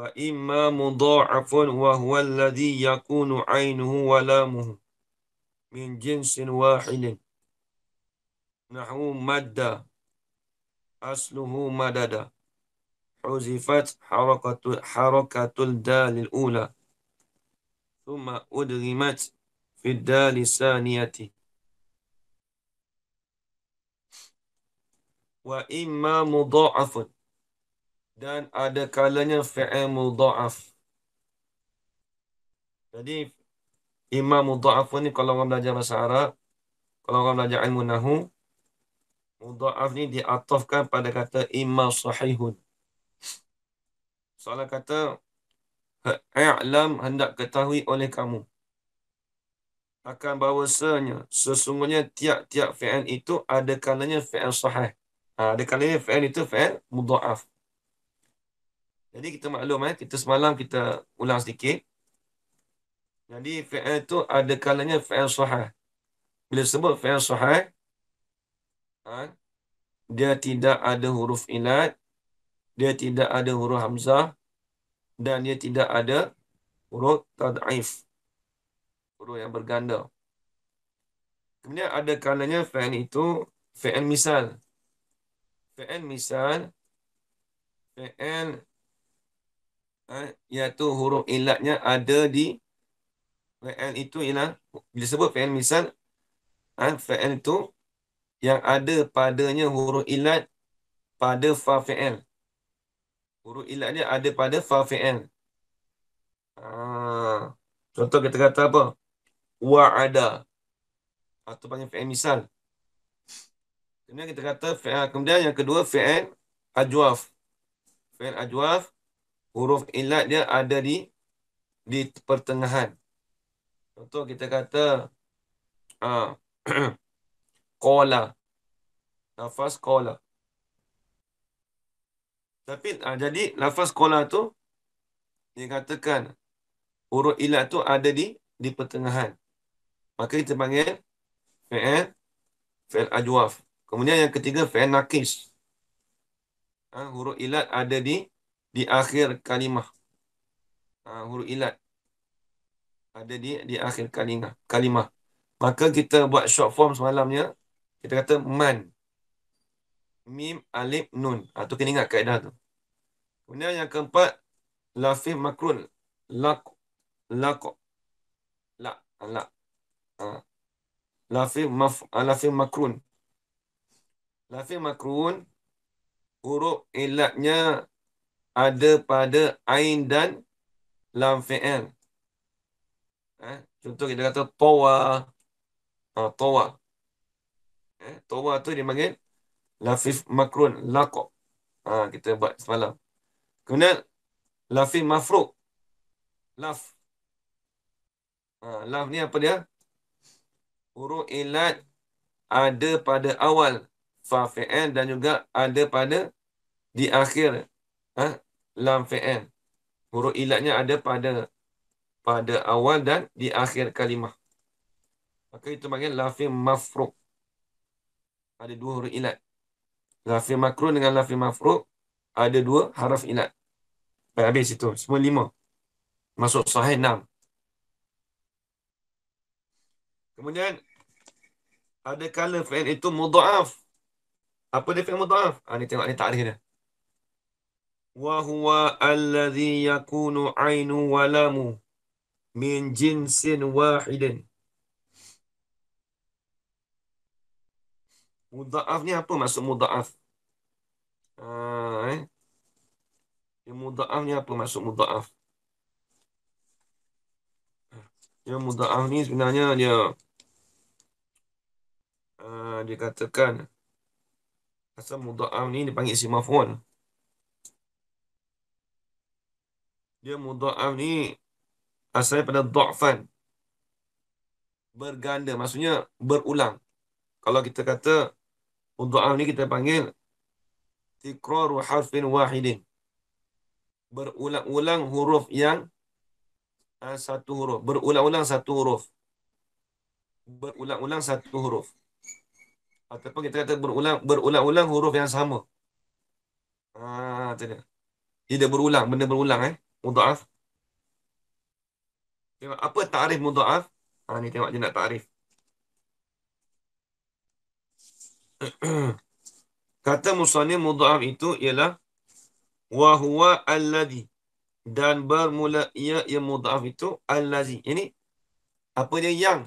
وإما مضاعف وهو الذي يكون عينه ولامه من جنس واحد نحو مد أصله مدد حذفت حركة حركة الدال الأولى ثم أدغمت في الدال الثانية وإما مضاعف dan ada kalanya fi'il mudha'af. Jadi imam mudha'af ni kalau orang belajar bahasa Arab, kalau orang belajar ilmu nahu, mudha'af ni diatafkan pada kata imam sahihun. Soalan kata alam hendak ketahui oleh kamu akan bahawasanya sesungguhnya tiap-tiap fi'il itu ada kalanya fi'il sahih. Ha, ada kalanya fi'il itu fi'il mudha'af. Jadi kita maklum eh, kita semalam kita ulang sedikit. Jadi fi'il itu ada kalanya fi'il sahih. Bila sebut fi'il sahih, ha, dia tidak ada huruf ilat, dia tidak ada huruf hamzah, dan dia tidak ada huruf tad'if. Huruf yang berganda. Kemudian ada kalanya fi'il itu fi'il misal. Fi'il misal, fi'il misal, iaitu ha, huruf ilatnya ada di vn itu ialah sebut vn misal ha, vn itu yang ada padanya huruf ilat pada fa fa'al huruf ilat dia ada pada fa fa'al ha, contoh kita kata apa wa'ada atau ha, panggil vn misal kemudian kita kata vn kemudian yang kedua vn ajwaf vn ajwaf huruf ilat dia ada di di pertengahan. Contoh kita kata kola. Uh, lafaz kola. Tapi uh, jadi lafaz kola tu dia katakan huruf ilat tu ada di di pertengahan. Maka kita panggil fi'il fi'il ajwaf. Kemudian yang ketiga fi'il nakis. Ha, ah, huruf ilat ada di di akhir kalimah uh, huruf ilat ada di di akhir kalimah kalimah maka kita buat short form semalamnya kita kata man mim alif nun atau ha, kena ingat kaedah tu kemudian yang keempat lafif makrun lak lak la ha, la ha. lafif maf lafif makrun lafif makrun huruf ilatnya ada pada ain dan lam fi'il. Eh, contoh kita kata tawa. Ha, tawa. Eh, tawa tu dia panggil lafif makrun, lakok. Ha, ah, kita buat semalam. Kemudian lafif mafruq. Laf. Ha, laf ni apa dia? Huruf ilat ada pada awal fa fi'il dan juga ada pada di akhir. Ha, lam fi'il. Huruf ilatnya ada pada pada awal dan di akhir kalimah. Maka itu panggil lafim mafruq. Ada dua huruf ilat. Lafim makrun dengan lafim mafruq ada dua haraf ilat. Baik, habis itu. Semua lima. Masuk sahih enam. Kemudian, ada kala fi'il itu mudaf. Apa dia fi'il mudaf? Ha, ah, ni tengok ni takrih dia. وهو الذي يكون عين ولام من جنس واحد مضاعف ni apa maksud mudaaf ah eh mudaaf ni apa maksud mudaaf ya mudaaf ni sebenarnya dia ah, dia katakan asal mudaaf ni dipanggil isim maf'ul dia mudha'af ni asalnya pada dha'fan berganda maksudnya berulang kalau kita kata mudha'af ni kita panggil tikraru harfin wahidin berulang-ulang huruf yang ah, satu huruf berulang-ulang satu huruf berulang-ulang satu huruf ataupun kita kata berulang berulang-ulang huruf yang sama ah tidak, tidak berulang benda berulang eh mudaaf. Tengok apa tarif mudaaf? Ah ni tengok je nak tarif. Kata musanni mudaaf itu ialah wa huwa alladhi dan bermula ia ia mudaaf itu allazi. Ini apa dia yang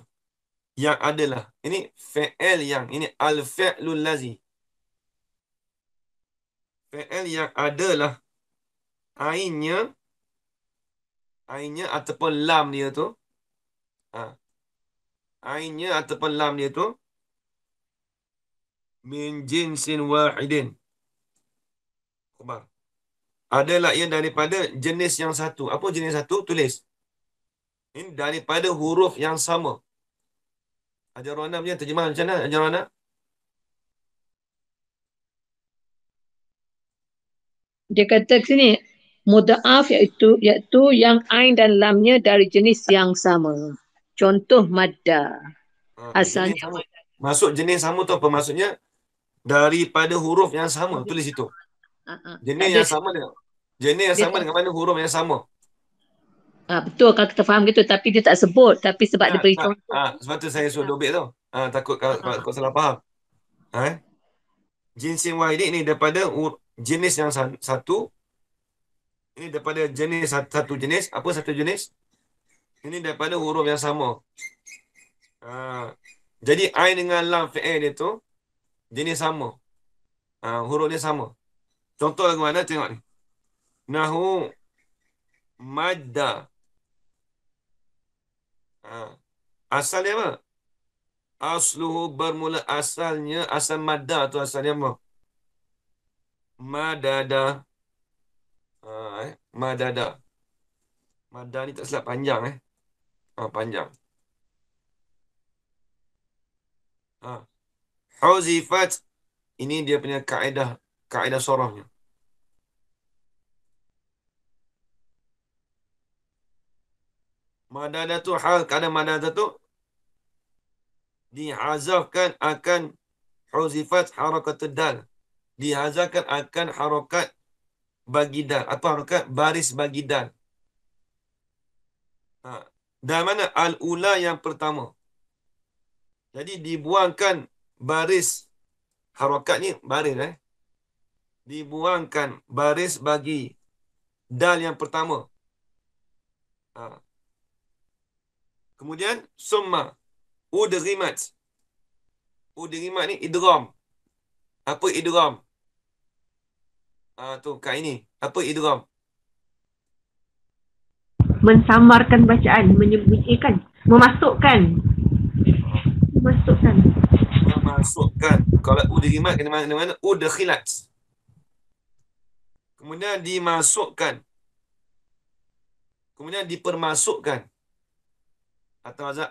yang adalah. Ini fa'il yang. Ini al-fa'lul lazi. Fa'il yang adalah. Ainnya ainnya ataupun lam dia tu ha. ainnya ataupun lam dia tu min jinsin wahidin khabar adalah ia daripada jenis yang satu apa jenis satu tulis ini daripada huruf yang sama ajaran punya terjemah macam mana ajaran dia kata sini mudaaf iaitu iaitu yang ain dan lamnya dari jenis yang sama. Contoh madda. Hmm, Asalnya masuk jenis sama tu apa maksudnya? Daripada huruf yang sama tulis itu. Uh-huh. Jenis yang sama dengan jenis yang sama dengan mana huruf yang sama? ha, betul kalau kita faham gitu tapi dia tak sebut tapi sebab ha, dia beri contoh. Ha, sebab tu saya suruh dobit tu. Ha, takut kalau, ha. kalau salah faham. Ha? Jenis yang ini daripada jenis yang satu ini daripada jenis satu jenis. Apa satu jenis? Ini daripada huruf yang sama. Uh, jadi ain dengan lam fi'il dia tu jenis sama. Uh, huruf dia sama. Contoh lagu mana tengok ni. Nahu madda. Uh, asal dia apa? Asluhu bermula asalnya asal madda tu asalnya apa? Madada eh. Madada. Mada ni tak silap panjang eh. Ah panjang. Ah. Huzifat. Ini dia punya kaedah. Kaedah sorahnya. Madada tu hal kerana madada tu dihazafkan akan huzifat harakat dal. Dihazafkan akan harakat bagidan. atau maksud baris bagidan? Ha. Dan mana al-ula yang pertama? Jadi dibuangkan baris harakat ni baris eh. Dibuangkan baris bagi dal yang pertama. Ha. Kemudian summa udrimat. Udrimat ni idram. Apa idram? uh, tu kat ini. Apa idgham? Mensamarkan bacaan, menyembunyikan, memasukkan. Memasukkan. Memasukkan. Kalau udhimat kena mana mana udkhilat. Kemudian dimasukkan. Kemudian dipermasukkan. Atau ada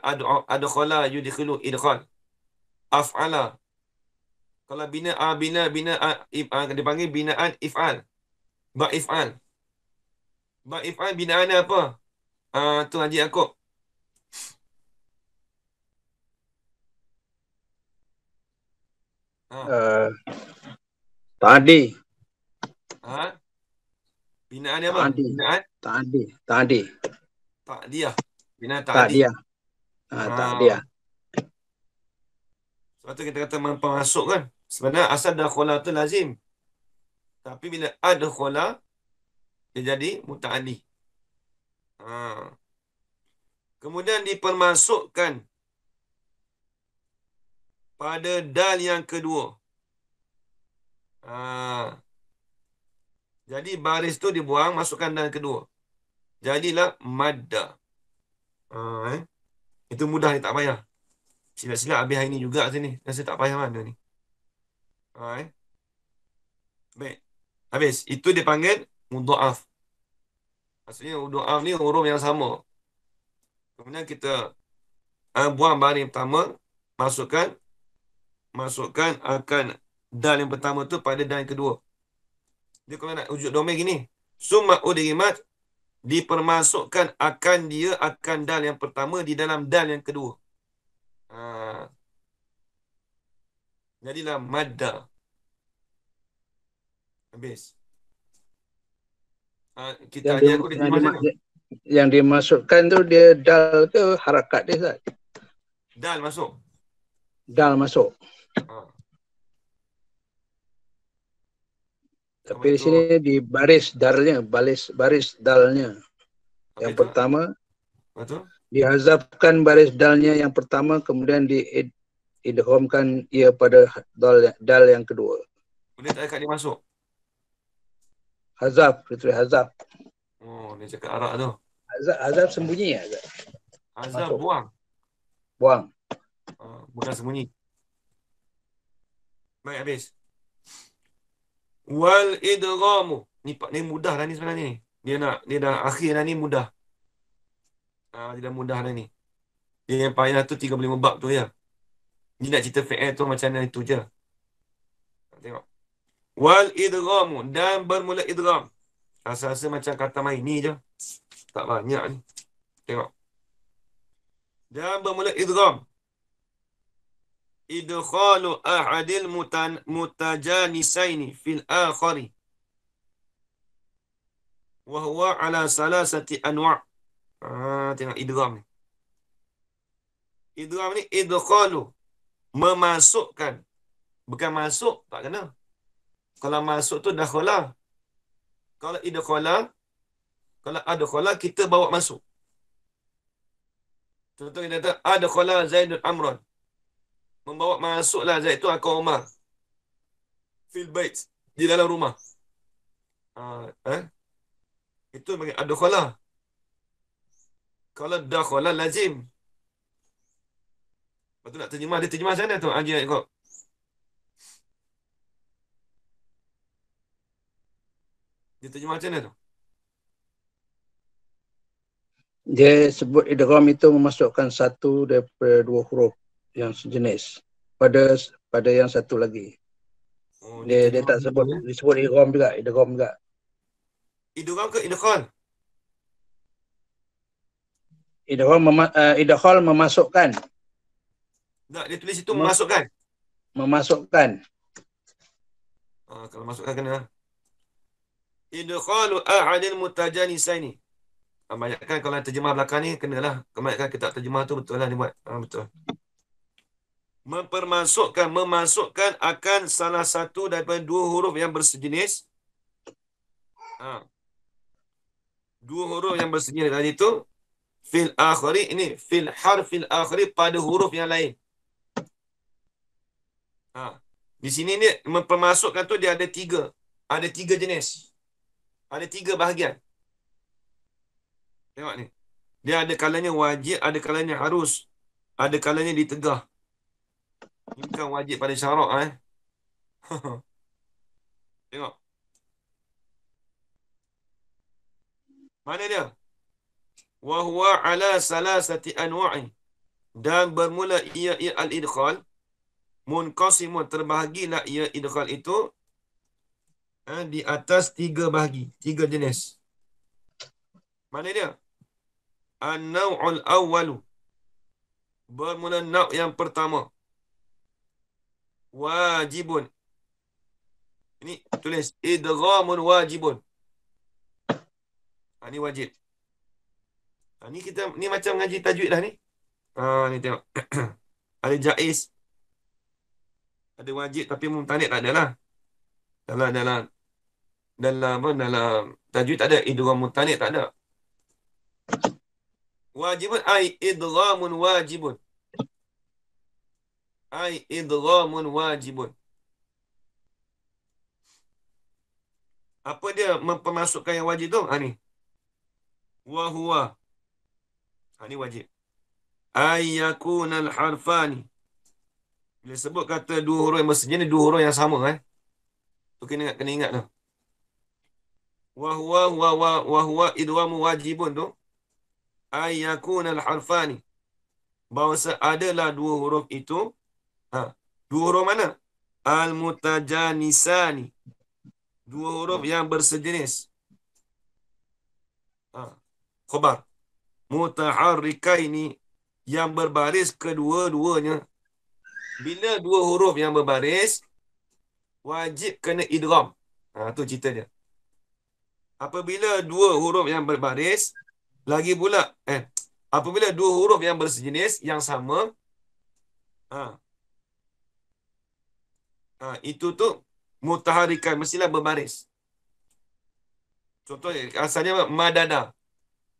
ada khala yudkhilu idkhal. Af'ala kalau bina ah bina bina a ah dipanggil binaan ifal. Ba ifal. Ba ifal binaan apa? Ah tu Haji Yakob. Ha. Eh, tadi. Ha? Binaan apa? Binaan tadi. Tadi. Tak dia. Bina tadi. Tak dia. Ah. Ah. Ha, tak ha. dia. Ah. Sebab tu kita kata memasukkan. kan? Sebenarnya asal dakhala tu lazim. Tapi bila adkhala dia jadi mutaaddi. Ha. Kemudian dipermasukkan pada dal yang kedua. Ha. Jadi baris tu dibuang masukkan dal kedua. Jadilah madda. Ha, eh? Itu mudah ni tak payah. Sila-sila habis hari ni juga sini. Rasa tak payah mana lah ni. Alright. Baik. Habis. Itu dia panggil mudu'af. Maksudnya mudu'af ni huruf yang sama. Kemudian kita uh, buang baris pertama. Masukkan. Masukkan akan dal yang pertama tu pada dal yang kedua. Dia kalau nak wujud domain gini. Summa udhimat dipermasukkan akan dia akan dal yang pertama di dalam dal yang kedua. Haa. Uh. Jadilah mada. Habis. Uh, kita yang, dia, dia yang, dimasukkan, yang dimasukkan tu dia dal ke harakat dia tak? Dal masuk. Dal masuk. Ha. Tapi di sini di baris dalnya, baris baris dalnya. Apa yang itu? pertama. Apa tu? Dihazafkan baris dalnya yang pertama kemudian di Idhamkan ia pada dal dal yang kedua. Boleh tak dekat dia masuk? Hazaf, literally hazaf. Oh, dia cakap Arab tu. Hazaf, hazaf sembunyi ya? Hazaf, hazaf buang. Buang. Uh, bukan sembunyi. Baik, habis. Wal idghamu. Ni ni mudah dah ni sebenarnya ni. Dia nak dia dah akhir dah ni mudah. Ah, uh, dia dah mudah dah ni. Dia yang payah tu 35 bab tu ya. Ni nak cerita fi'il tu macam mana itu je. Tengok. Wal idramu dan bermula idram. Rasa-rasa macam kata main ni je. Tak banyak ni. Tengok. Dan bermula idram. Idkhalu ahadil mutan, mutajanisaini fil akhari. Wahuwa ala salasati anwa' Haa, ah, tengok idram ni. Idram ni idkhalu memasukkan bukan masuk tak kena kalau masuk tu dah dakhala kalau idkhala kalau adkhala kita bawa masuk contoh kita kata adkhala zaidun amran membawa masuklah zaid tu akan umar fil bait di dalam rumah uh, eh? itu panggil adkhala kalau dakhala lazim Lepas tu nak terjemah, dia terjemah sana tu. Haji kok? Dia terjemah macam mana tu? Dia sebut idgham itu memasukkan satu daripada dua huruf yang sejenis pada pada yang satu lagi. Oh, dia, dia, tak sebut ya? dia sebut idgham juga, idgham juga. Idgham ke idkhan? Idhol mema- uh, idkhal memasukkan. Tak, dia tulis itu memasukkan. Memasukkan. Ha, kalau masukkan kena. Idkhalu ahadil mutajanisaini. Ha, banyakkan kalau terjemah belakang ni lah. Kebanyakan kita terjemah tu betul lah dia buat. Ha, betul. Mempermasukkan, memasukkan akan salah satu daripada dua huruf yang bersejenis. Ha. Dua huruf yang bersejenis tadi tu fil akhiri ini fil harfil akhiri pada huruf yang lain. Ha. Di sini dia mempermasukkan tu dia ada tiga. Ada tiga jenis. Ada tiga bahagian. Tengok ni. Dia ada kalanya wajib, ada kalanya harus. Ada kalanya ditegah. Ini bukan wajib pada syarak. Eh. Tengok. Mana dia? Wahuwa ala salasati anwa'in. Dan bermula ia, ia al-idkhal munqasimun terbahagi nak ia idkhal itu eh, di atas tiga bahagi, tiga jenis. Mana dia? An-naw'ul awwalu. Bermula nau yang pertama. Wajibun. Ini tulis idghamun wajibun. Ha, ini wajib. Ha, ini kita ni macam ngaji tajwid dah ni. Ha, ni tengok. Ada jaiz, ada wajib tapi mum tak ada lah. Dalam dalam dalam apa dalam tajwid tak ada idgham mutanid tak ada. Wajibun ai idghamun wajibun. Ai idghamun wajibun. Apa dia memasukkan yang wajib tu? Ha ni. Wa huwa. Ha ni wajib. Ay yakuna harfani bila sebut kata dua huruf yang bersama, ni dua huruf yang sama eh. Tu kena ingat, kena ingat tu. Wahuwa, wahuwa, wahuwa, idwamu wajibun tu. Ayyakun al-harfani. Bahasa adalah dua huruf itu. Ha. Dua huruf mana? Al-mutajanisani. Dua huruf yang bersejenis. Ha. Khobar. Mutaharrikaini. Yang berbaris kedua-duanya bila dua huruf yang berbaris wajib kena idgham ha tu cerita dia apabila dua huruf yang berbaris lagi pula eh apabila dua huruf yang bersejenis yang sama ha ha itu tu mutaharikan mestilah berbaris contoh asalnya madada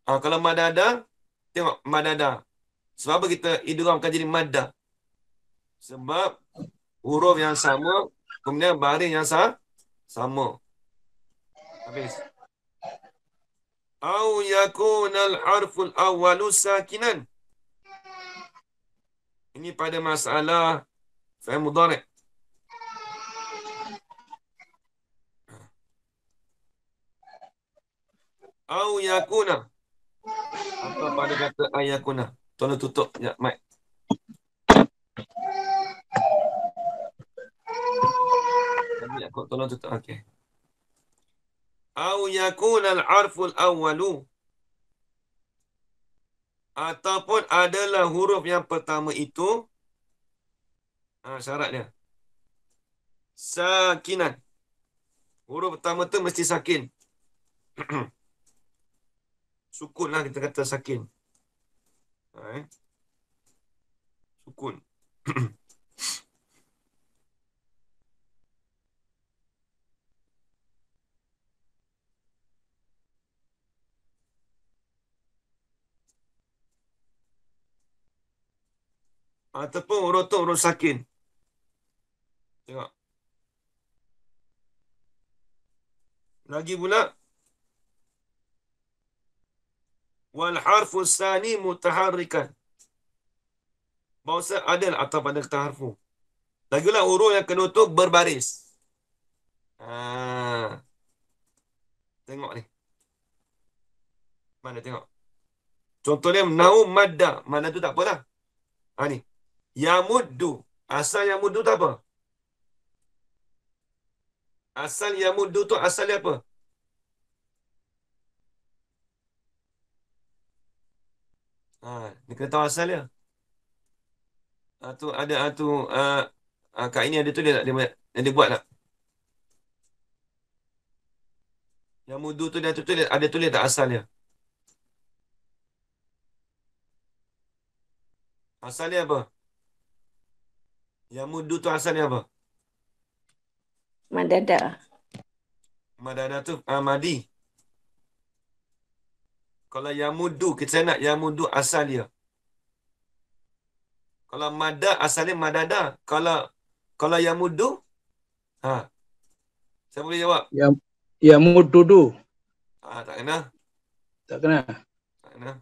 ha kalau madada tengok madada sebab apa kita idghamkan jadi madada sebab huruf yang sama, kemudian baris yang sah, sama. Habis. Au yakun al-harful awalu sakinan. Ini pada masalah fa'il mudhari. Au yakuna. Atau pada kata ayakuna. Tolong tutup ya, mike. kot tolong tutup okey au yakun al arful awwalu ataupun adalah huruf yang pertama itu ha, syarat dia sakinan huruf pertama tu mesti sakin sukunlah kita kata sakin ha, eh? sukun Ataupun urutuk rusakin. Tengok. Lagi pula. Wal harfu sani mutaharrikan. Bahasa adil atau pada kata harfu. Lagi pula urut yang kedua tu berbaris. Ha. Tengok ni. Mana tengok. Contohnya, nau madda. Mana tu tak apalah. Ha ni. Yamuddu. Asal Yamuddu tu apa? Asal Yamuddu tu asal apa? Ha, ni kena tahu asal dia. Ha, tu ada, ha, tu, ha, ha, ini ada tulis tak? Dia, dia, dia buat tak? Yamuddu tu dia tu tulis, ada tulis tak asal dia? Asal apa? Yang mudu tu asal ni apa? Madada. Madada tu ah uh, madi. Kalau yang mudu kita nak yang mudu asal dia. Kalau mada asalnya madada. Kalau kalau yang mudu ha. Saya boleh jawab. Yang yang mudu tu. Ah tak kena. Tak kena. Tak kena.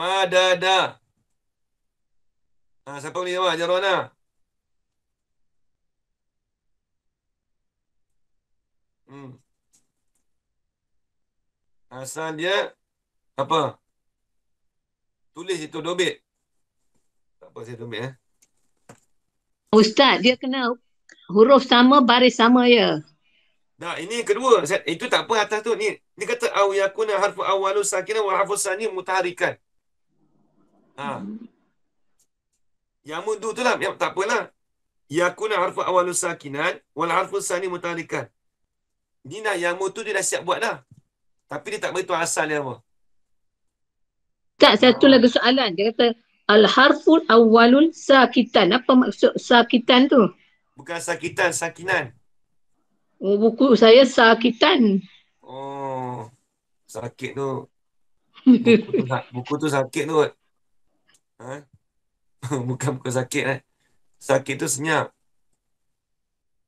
Madada. Ha, siapa boleh jawab? Ajar Rona. Hmm. Asal dia apa? Tulis itu dobit. Tak apa saya dobit eh. Ustaz, dia kena huruf sama baris sama ya. Dah, ini kedua. set Itu tak apa atas tu. Ni dia kata au yakuna harfu awwalu sakinah wa harfu sani mutaharikan. Ha. Hmm. Yang mudu tu lah. tak apalah. Yakuna harfu awalus sakinan wal harfu sani mutalikan. Ni nak yang mudu tu dia dah siap buat dah. Tapi dia tak beritahu asal dia apa. Tak, satu lagi soalan. Dia kata al harful awalul sakitan. Apa maksud sakitan tu? Bukan sakitan, sakinan. Oh, buku saya sakitan. Oh, sakit tu. Buku tu, buku tu sakit tu. Ha? Huh? bukan bukan sakit eh. Sakit tu senyap.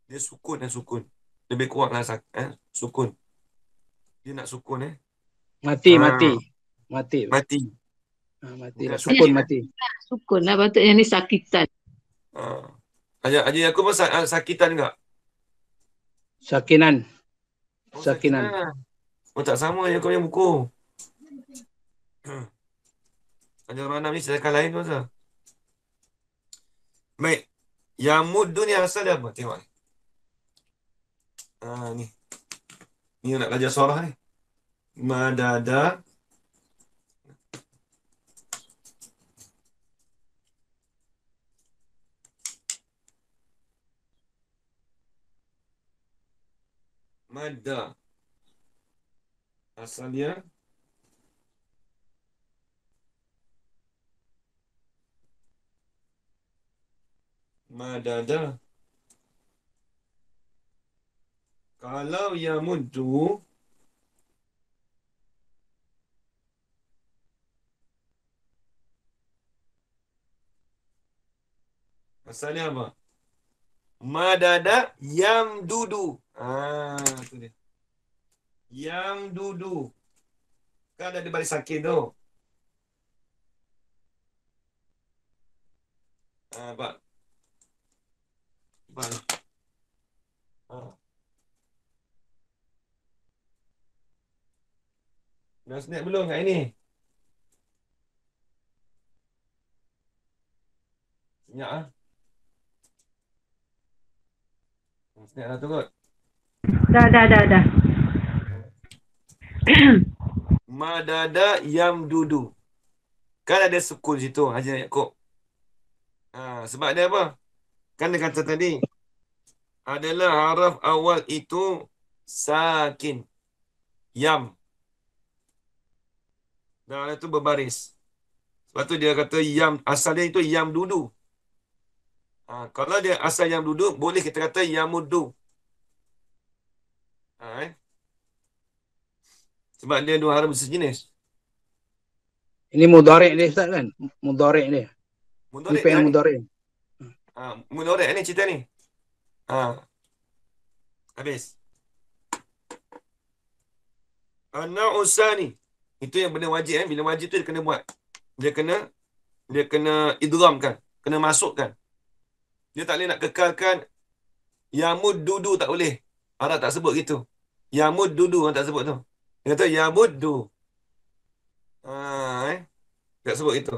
Dia sukun dan eh, sukun. Lebih kuat lah sak- eh, sukun. Dia nak sukun eh. Mati, ha. mati. Mati. Mati. Ha, mati. Lah. Sukun, ayah, mati. Sukun lah, patutnya ni sakitan. Ha. Ayah, aku pun sakitan juga. Sakinan. Oh, sakinan. sakinan. Oh, tak sama yang kau yang buku. Hmm. Ajar Ranam ni sedangkan lain tu, Azhar. Baik. Yang mudun ni asal dia apa? Tengok ni. Ha, ni. Ni nak belajar suara ni. Madada. Mada. Asal dia. madada. Kalau yamuddu masalah apa? Madada yang dudu. Ah, tu dia. Yang dudu. Kan ada di balik sakit tu. Ah, pak. Vale. Ah. Dah snap belum kat ini? Senyap ya, lah. Dah snap dah tu kot. Dah, dah, dah, dah. Madada yang dudu. Kan ada sukun situ, Haji Ayat Kok. Ha, sebab dia apa? Kan dia kata tadi adalah haraf awal itu sakin. Yam. Dan ada tu berbaris. Sebab tu dia kata yam asalnya itu yam dudu. Ha, kalau dia asal yam dudu, boleh kita kata yamudu. Ha, eh? Sebab dia dua haram sejenis. Ini mudarik dia Ustaz kan? Mudarik dia. Mudarik Ini pengen eh? mudarik. Ah, ha, munorek ni cerita ni. Ah. Habis. Anausani. Itu yang benda wajib eh. Bila wajib tu dia kena buat. Dia kena dia kena idramkan, kena masukkan. Dia tak boleh nak kekalkan yamud dudu tak boleh. Arab tak sebut gitu. Yamud dudu orang tak sebut tu. Dia kata yamud du. Ah, eh. Tak sebut itu.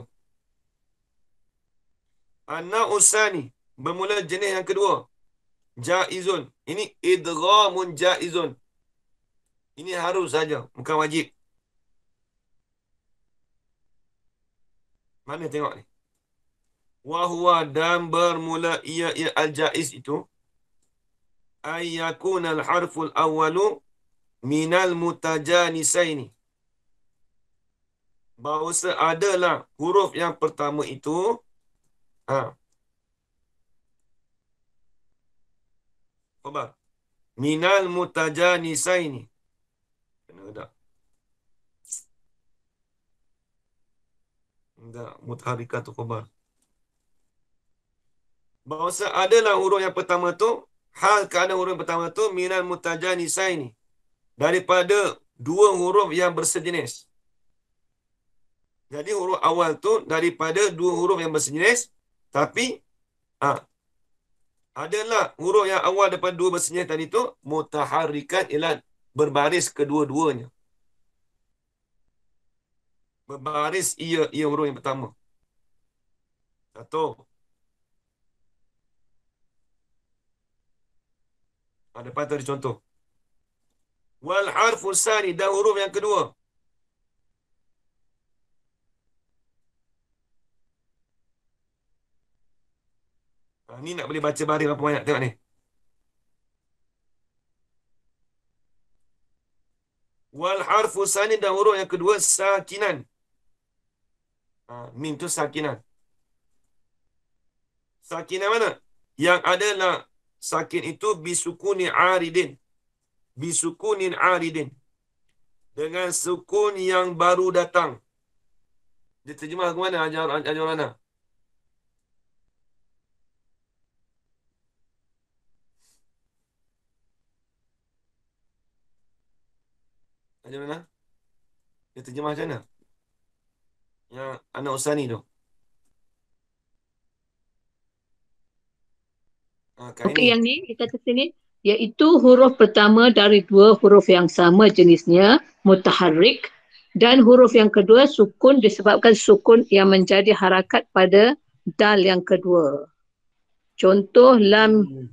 An-na'usani. Bermula jenis yang kedua. Ja'izun. Ini idramun ja'izun. Ini harus saja. Bukan wajib. Mana tengok ni? Wahuwa dan bermula ia ia al-ja'iz itu. Ayyakun al-harful awalu minal mutajanisaini. Bahawa seadalah huruf yang pertama itu Ha. Apa? Minal mutajani saini. Kena ada. Ada mutharika tu khabar. Bahasa adalah huruf yang pertama tu hal kerana huruf yang pertama tu minal mutajani saini daripada dua huruf yang bersejenis. Jadi huruf awal tu daripada dua huruf yang bersejenis tapi ha, adalah huruf yang awal daripada dua bahasa tadi tu, mutaharikat ialah berbaris kedua-duanya. Berbaris ia ia huruf yang pertama. Satu. Ha, ada ha, depan contoh. Wal harfu sani dan huruf yang kedua. Ha, ni nak boleh baca baris berapa banyak. Tengok ni. Wal harfu sanin dan huruf yang kedua, sakinan. Ha, ah, mim tu sakinan. Sakinan mana? Yang adalah sakin itu bisukuni aridin. Bisukunin aridin. Dengan sukun yang baru datang. Dia terjemah ke mana? Ajar, ajar, ajar mana? Macam mana? Dia terjemah macam mana? Yang anak usani tu. Ha, Okey, okay, yang ni kita kata sini iaitu huruf pertama dari dua huruf yang sama jenisnya mutaharrik dan huruf yang kedua sukun disebabkan sukun yang menjadi harakat pada dal yang kedua. Contoh lam hmm.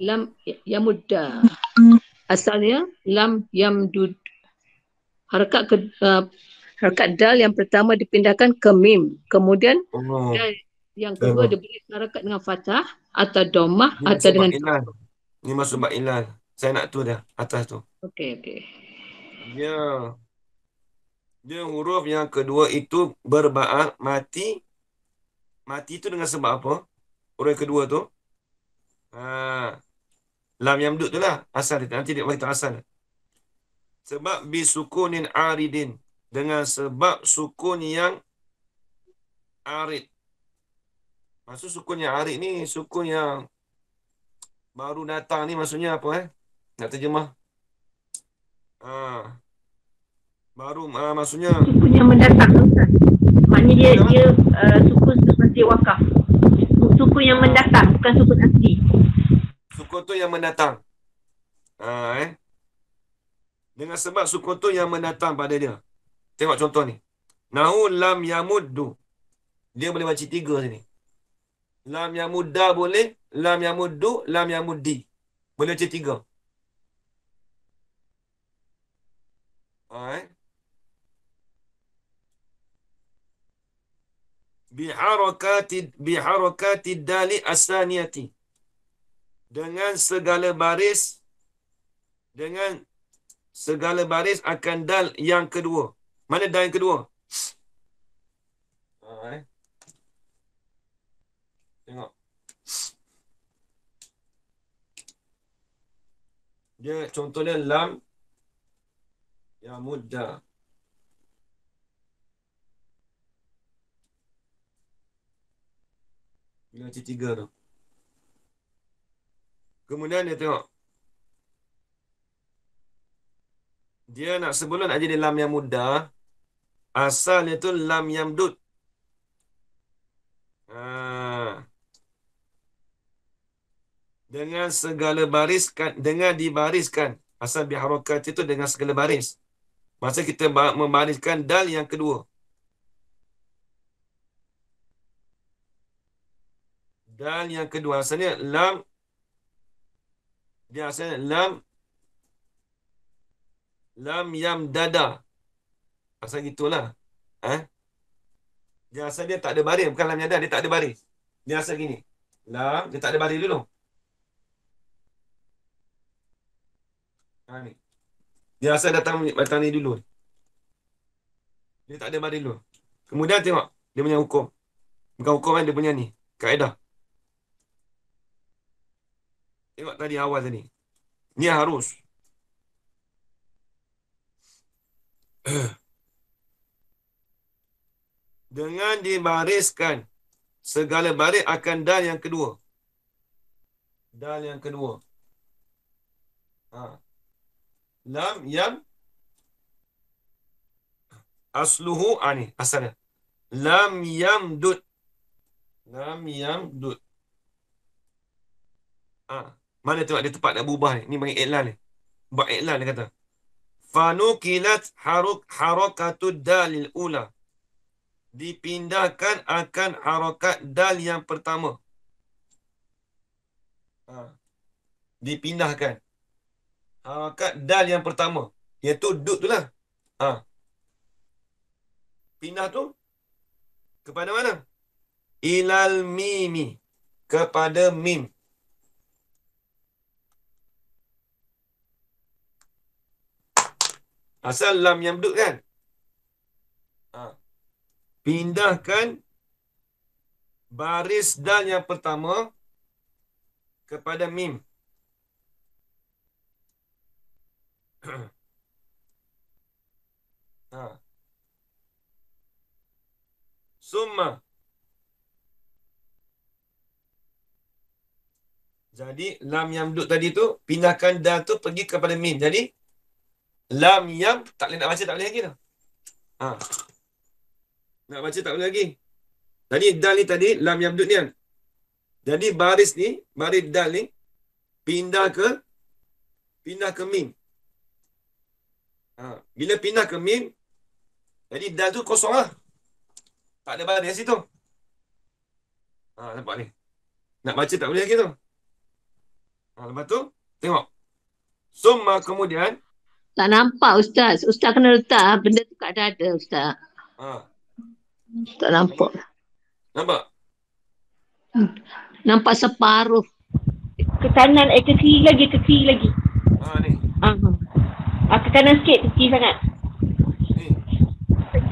lam yamudda. Hmm. Asalnya lam yamdud harakat ke, uh, harakat dal yang pertama dipindahkan ke mim kemudian oh. dal yang kedua oh. diberi harakat dengan fathah atau domah ini atau dengan ilal. ini masuk bab ilal saya nak tu dah atas tu okey okey ya dia huruf yang kedua itu berbaat mati mati itu dengan sebab apa huruf kedua tu ha lam yang duduk tu lah asal dia nanti dia bagi tahu asal sebab bi sukunin aridin dengan sebab sukun yang arid maksud sukun yang arid ni sukun yang baru datang ni maksudnya apa eh nak terjemah ha. baru ha, maksudnya sukun yang mendatang maksudnya dia Bagaimana? dia uh, sukun seperti wakaf sukun yang mendatang bukan sukun asli sukun tu yang mendatang ha, eh dengan sebab sukutun yang mendatang pada dia. Tengok contoh ni. Nahu lam yamuddu. Dia boleh baca tiga sini. Lam yamudda boleh. Lam yamuddu. Lam yamuddi. Boleh baca tiga. Alright. biharakati biharakati dali asaniyati dengan segala baris dengan segala baris akan dal yang kedua. Mana dal yang kedua? Ha, eh. Tengok. Dia contohnya lam ya mudda. Ini tiga tu. Kemudian dia tengok. dia nak sebelum nak jadi lam yang muda asalnya tu lam yang dud ha. dengan segala bariskan dengan dibariskan asal biharokat itu dengan segala baris masa kita membariskan dal yang kedua dal yang kedua asalnya lam dia asalnya lam lam yam dada. Pasal gitulah. Ha? Dia asal dia tak ada baris. Bukan lam yada, dia tak ada baris. Dia asal gini. Lam, dia tak ada baris dulu. Ha, ni. Dia asal datang batang ni dulu. Dia tak ada baris dulu. Kemudian tengok. Dia punya hukum. Bukan hukum kan, dia punya ni. Kaedah. Tengok tadi awal tadi. Ni harus. dengan dibariskan segala baris akan dal yang kedua dal yang kedua ha. lam yang asluhu ani asalnya lam yam dud lam yam dud ha. mana tempat dia tempat nak berubah ni ni bagi iklan ni buat iklan dia kata fanukilat haruk harakatud dalil ula dipindahkan akan harokat dal yang pertama ha. dipindahkan harokat dal yang pertama iaitu dud itulah ha. pindah tu kepada mana ilal mimi kepada mim Asal lam yang duduk kan? Ha. Pindahkan baris dal yang pertama kepada mim. Ha. Summa. Jadi lam yang duduk tadi tu pindahkan dal tu pergi kepada mim. Jadi Lam yam tak boleh nak baca tak boleh lagi dah. Ha. Nak baca tak boleh lagi. Tadi dal ni tadi lam yam dud ni kan. Jadi baris ni, baris dal ni pindah ke pindah ke mim. Ha. Bila pindah ke mim, jadi dal tu kosong lah. Tak ada baris situ. Ha, nampak ni. Nak baca tak boleh lagi tu. Ha, lepas tu, tengok. Summa kemudian, tak nampak ustaz. Ustaz kena letak ah. benda tu kat dada ustaz. Ha. Tak nampak. Nampak? Hmm. Nampak separuh. Ke kanan, eh ke kiri lagi, ke kiri lagi. Ha ni. Ah, ha. Ah, ke kanan sikit, ke kiri sangat. Ni.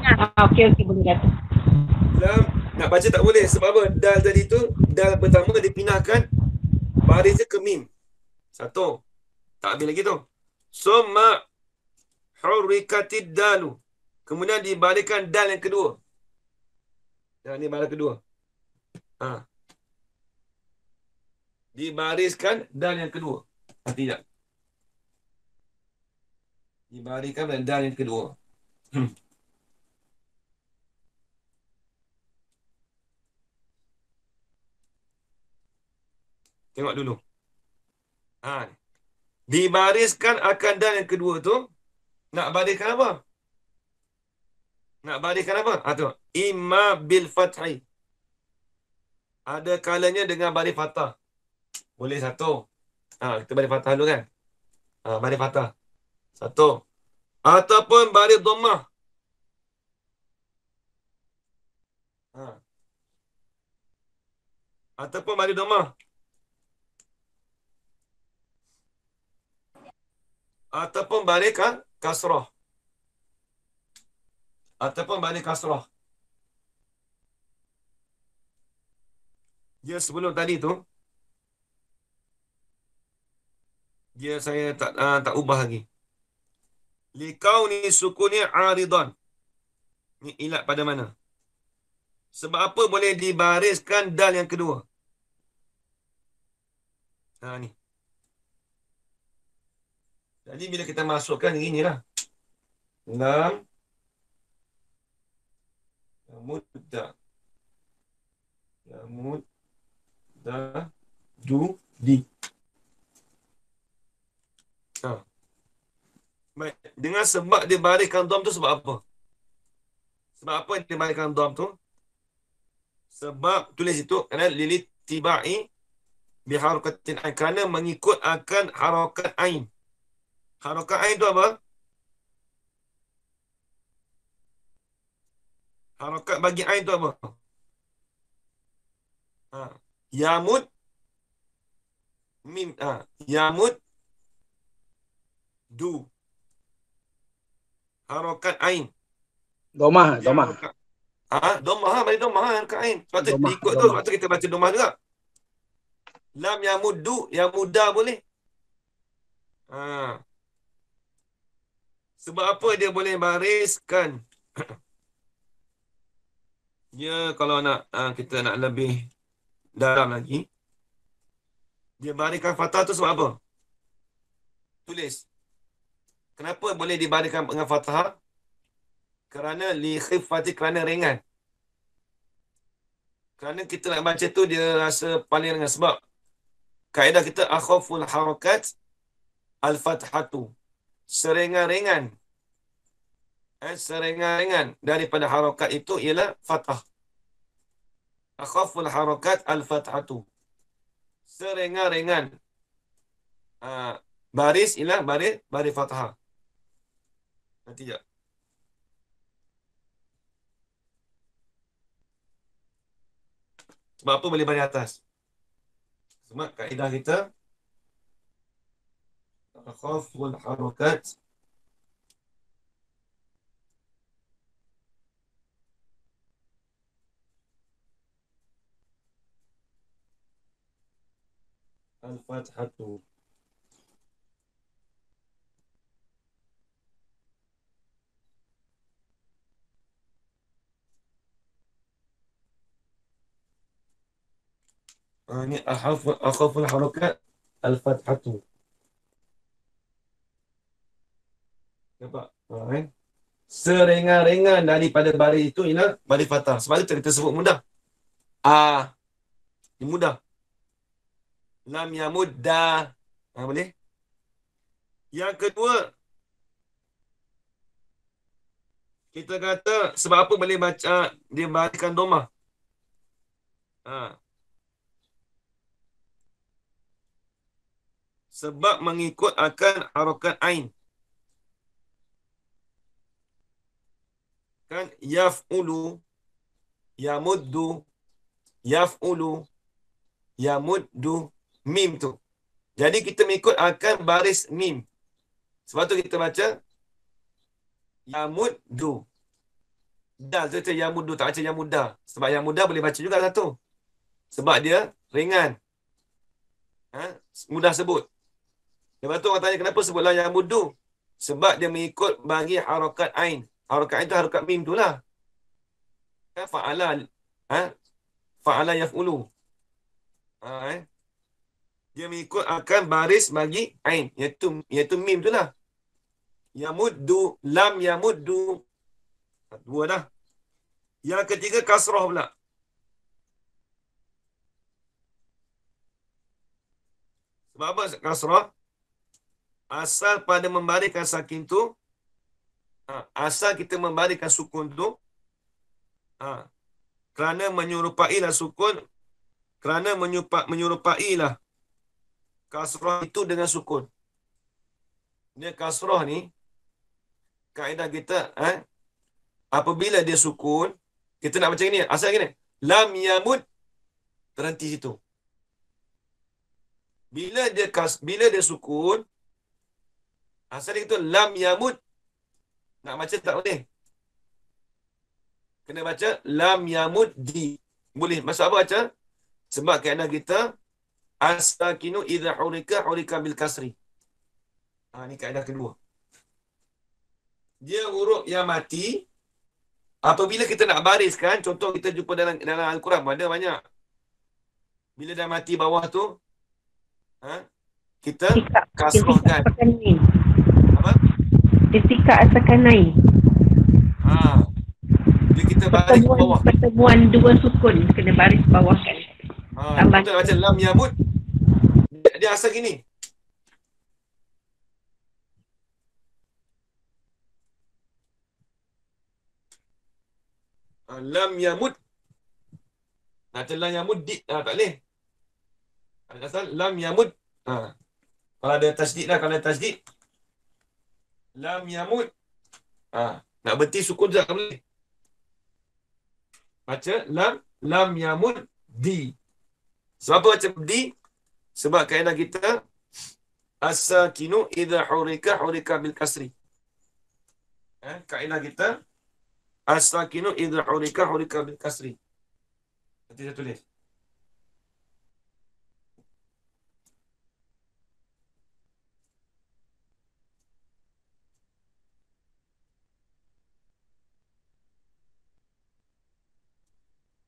Ha, okey, okey boleh kata. Dalam, nak baca tak boleh sebab apa? Dal tadi tu, dal pertama dipindahkan baris dia ke mim. Satu. Tak habis lagi tu. Summa so, hurrikatid Kemudian dibalikan dal yang kedua. Dan ini baris kedua. Ha. Dibariskan dal yang kedua. Artinya. Ha, Dibarikan dal yang kedua. Hmm. Tengok dulu. Ha. Dibariskan akan dal yang kedua tu. Nak barikan apa? Nak barikan apa? Ha, tengok. Ima bil fathai. Ada kalanya dengan barik fatah. Boleh satu. Ha, kita barik fatah dulu kan? Ha, barik fatah. Satu. Ataupun barik dhammah. Ha. Ataupun barik dhammah. Ataupun barik ha? kasrah ataupun banding kasrah dia sebelum tadi tu dia saya tak uh, tak ubah lagi Li likauni ni aridan ni ilat pada mana sebab apa boleh dibariskan dal yang kedua ha ni jadi bila kita masukkan ini lah. Enam. Namun dah. Namun dah. Du. Di. Ha. Baik. Dengan sebab dia barikan dom tu sebab apa? Sebab apa dia barikan dom tu? Sebab tulis itu. Kerana lilit tiba'i biharukatin ain. Kerana mengikut akan harokat ain. Harokat ain tu apa? Harokat bagi ain tu apa? Ha. Yamud mim ha. Yamud du harokat ain. Domah, domah. Ha, domah ha, bagi domah harakat ain. Sebab tu domah, ikut domah. tu, waktu kita baca domah juga. Lam yamud du, yamuda boleh. Ha. Sebab apa dia boleh bariskan? Ya, kalau nak ah, kita nak lebih dalam lagi. Dia barikan fatah tu sebab apa? Tulis. Kenapa boleh dibarikan dengan fatah? Kerana li khifati kerana ringan. Kerana kita nak baca tu dia rasa paling ringan sebab kaedah kita akhaful harakat al-fathatu seringan rengan eh, seringan rengan daripada harokat itu ialah fathah akhaful harokat al-fathatu seringan rengan uh, ah, baris ialah baris baris fathah nanti ya sebab apa boleh balik atas sebab kaedah kita خفض الحركات الفتحة يعني أخاف أخاف الحركة الفتحة Nampak? Ha, eh? Serengan-rengan daripada baris itu ialah baris fatah. Sebab itu kita sebut mudah. Ah, uh, mudah. Lam yang mudah. Ha, boleh? Yang kedua, kita kata sebab apa boleh baca dia berikan domah. Ha. Sebab mengikut akan harokat ain. kan yafulu yamuddu yafulu yamuddu mim tu jadi kita mengikut akan baris mim sebab tu kita baca yamuddu tu saja yamuddu tak macam yamuda sebab yamuda boleh baca juga satu sebab dia ringan ha? mudah sebut sebab tu orang tanya kenapa sebutlah yamuddu sebab dia mengikut bagi harakat ain harakat itu harakat mim tu lah. Ya, fa'ala. Ha? Fa'ala yaf'ulu. Ha, eh? Dia mengikut akan baris bagi ain. Iaitu, iaitu mim tu lah. Yamuddu. Lam yamuddu. Dua dah. Yang ketiga kasrah pula. Sebab apa kasrah? Asal pada membarikan sakin tu, Ha, asal kita membalikkan sukun tu. Ha, kerana lah sukun. Kerana menyupa, lah kasrah itu dengan sukun. Dia kasrah ni, kaedah kita, eh, apabila dia sukun, kita nak macam ni. Asal gini. Lam yamud, terhenti situ. Bila dia kas, bila dia sukun, asal itu lam yamud, nak baca tak boleh. Kena baca lam yamud di. Boleh. Maksud apa baca? Sebab kerana kita asakinu idha hurika hurika bil kasri. Ha, ah, ini kaedah kedua. Dia huruf yang mati. Apabila kita nak bariskan, contoh kita jumpa dalam dalam Al-Quran, ada banyak. Bila dah mati bawah tu, ha, kita kasrohkan ketika asalkan naik. Ha. Jadi kita baris pertemuan, bawah. Pertemuan dua sukun kena baris bawah kan. Ha. Tambah. Kita baca lam yamut. Dia asal gini. Ha, lam yamut. Nak celah yamut dik. Ha, tak boleh. Asal lam yamut. Ha. Kalau ada tajdid lah. Kalau ada tajdid lam yamut. Ha, nak berhenti sukun tak boleh. Baca lam lam yamut di. Sebab apa macam di? Sebab kainah kita asa sakinu idha hurika hurika bil kasri. Ha, eh, kainah kita asa sakinu idha hurika hurika bil kasri. Nanti saya tulis.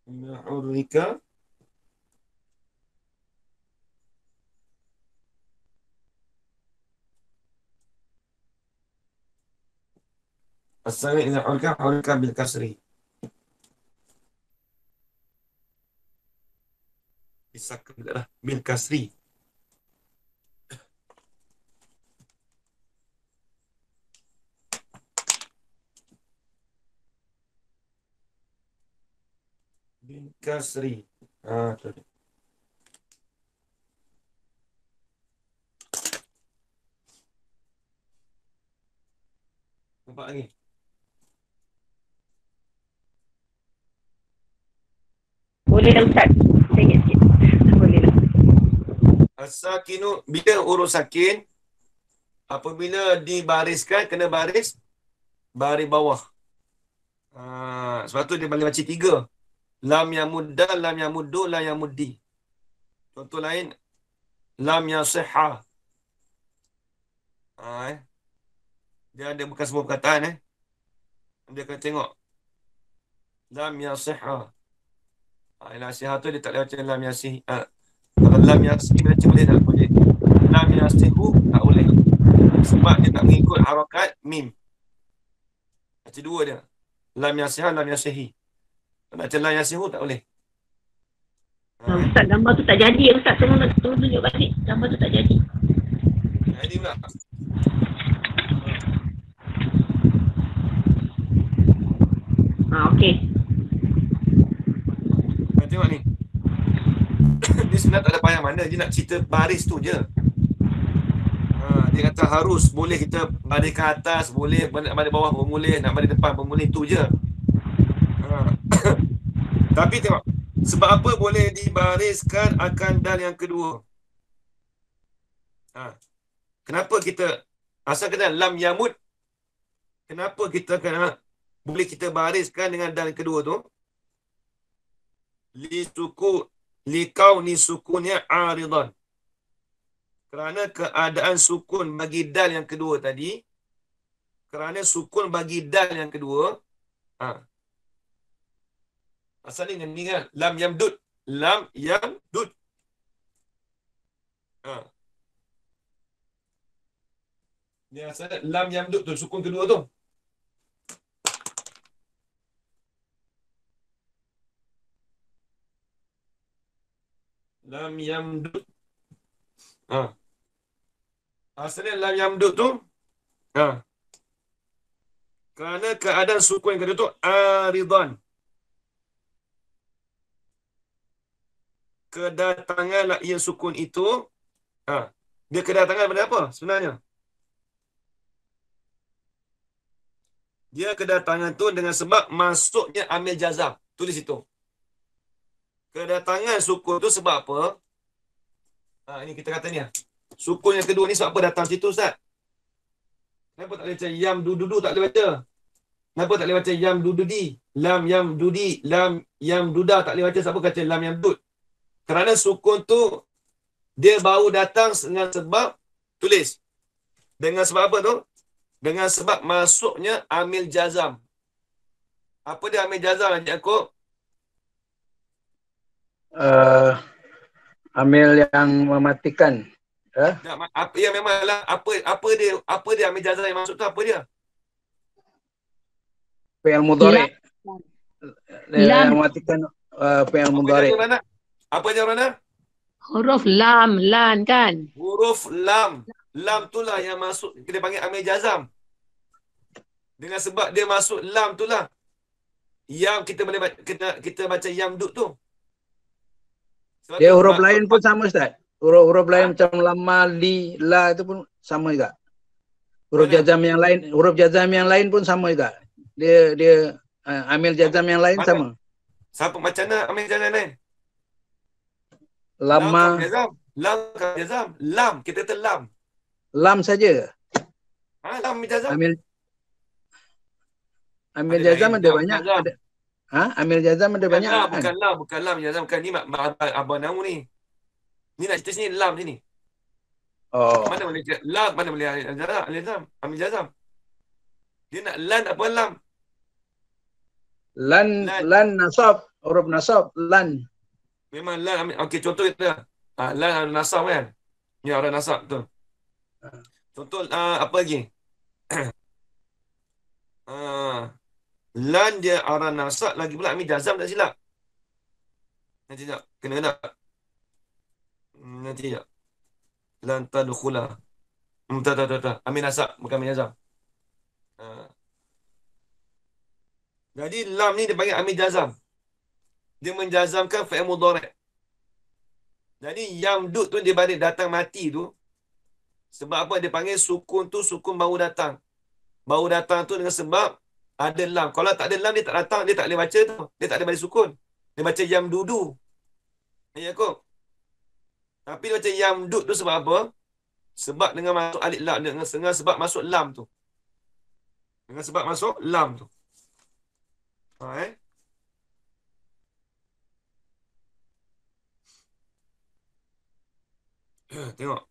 ما حرك السامي إذا حرك حرك بالكسر بالكسر Kasri. ah ha, tu. Nampak lagi? Boleh Ustaz. Saya Boleh lah. Asakinu, bila urus sakin, apabila dibariskan, kena baris, baris bawah. Uh, sebab tu dia boleh baca tiga. Lam yang muda, lam yang mudu, lam yang mudi. Contoh lain, lam yang seha. Ha, eh. Dia ada bukan semua perkataan. Eh. Dia akan tengok. Lam yang seha. Ha, lam seha tu dia tak boleh macam lam yang si. Ha. Kalau lam yang si, dia boleh tak boleh. Lam yang sihu, tak boleh. Sebab dia tak mengikut harokat mim. Macam dua dia. Lam yang seha, lam yang sihi. Nak celah Yasin pun tak boleh. Ah, Ustaz, gambar tu tak jadi ya Ustaz. Tunggu nak tunjuk balik. Gambar tu tak jadi. Jadi pula. Ah, okey. Tengok ni. dia sebenarnya tak ada payah mana. Dia nak cerita baris tu je. Ah, dia kata harus boleh kita balik ke atas, boleh balik bawah boleh nak balik depan boleh tu je. Tapi tengok sebab apa boleh dibariskan akan dal yang kedua? Ha. Kenapa kita asal kena lam yamud? Kenapa kita kena ha, boleh kita bariskan dengan dal kedua tu? Li suku li kau ni sukunnya aridan. Kerana keadaan sukun bagi dal yang kedua tadi. Kerana sukun bagi dal yang kedua. Ha. Asal ni ni kan. Lam yam dud. Lam yam dud. Ha. Ni asal lam yam dud tu. Sukun kedua tu. Lam yam dud. Ha. Asalnya lam yam dud tu. Ha. Kerana keadaan sukun yang kedua tu aridan. kedatangan la ia sukun itu ha, dia kedatangan pada apa sebenarnya dia kedatangan tu dengan sebab masuknya amil jazam tulis itu kedatangan sukun tu sebab apa ha, ini kita kata ni lah. sukun yang kedua ni sebab apa datang situ ustaz kenapa tak boleh baca yam dududu tak boleh baca kenapa tak boleh baca yam dududi lam yam dudi lam yam duda tak boleh baca sebab apa kata lam yam dud kerana sukun tu dia baru datang dengan sebab tulis. Dengan sebab apa tu? Dengan sebab masuknya amil jazam. Apa dia amil jazam Encik aku? Uh, amil yang mematikan. Huh? Eh? Ya, apa yang memanglah apa apa dia apa dia amil jazam yang masuk tu apa dia? Fi'il mudhari. Lam mematikan uh, eh, fi'il mudhari. Apa apa dia Rana? Huruf lam, lan kan? Huruf lam. Lam tu lah yang masuk, kita panggil amir jazam. Dengan sebab dia masuk lam tu lah. Yang kita boleh baca, kita, kita baca yang duk tu. Sebab dia huruf lain pun sama Ustaz. Huruf-huruf ha? lain macam lama, li, la itu pun sama juga. Huruf Mana? jazam yang lain, huruf jazam yang lain pun sama juga. Dia dia uh, eh, amil jazam yang lain Mana? sama. Siapa macam mana amil jazam lain? lama lam lam jazam lam kita kata lam lam saja ha lam jazam amil ha? amil jazam ada banyak ha amil jazam ada banyak bukan lam bukan lam jazam kan ni abang abang nama ni ni nak cerita sini lam sini oh mana boleh lam mana boleh jazam jazam amil jazam dia nak lan apa lam lan lan, lan nasab Orang nasab lan Memang lal ambil. Okey, contoh kita. Uh, ah, lal ada nasab kan? Ya, ada nasab. Betul. Contoh, uh, apa lagi? uh, lan dia arah nasab. Lagi pula, Amir jazam tak silap. Nanti tak. Kena kena. Hmm, nanti tak. Lan tadukhula. Hmm, tak, tak, tak, tak. Amir nasab. Bukan Amir jazam. Uh. Jadi, lam ni dia panggil Amir jazam dia menjazamkan fi'il mudhari. Jadi yang dud tu dia balik datang mati tu sebab apa dia panggil sukun tu sukun baru datang. Baru datang tu dengan sebab ada lam. Kalau tak ada lam dia tak datang, dia tak boleh baca tu. Dia tak ada balik sukun. Dia baca yang dudu. Ya kok. Tapi dia baca yang dud tu sebab apa? Sebab dengan masuk alif lam dengan, dengan sebab masuk lam tu. Dengan sebab masuk lam tu. Ha, eh? Tengok.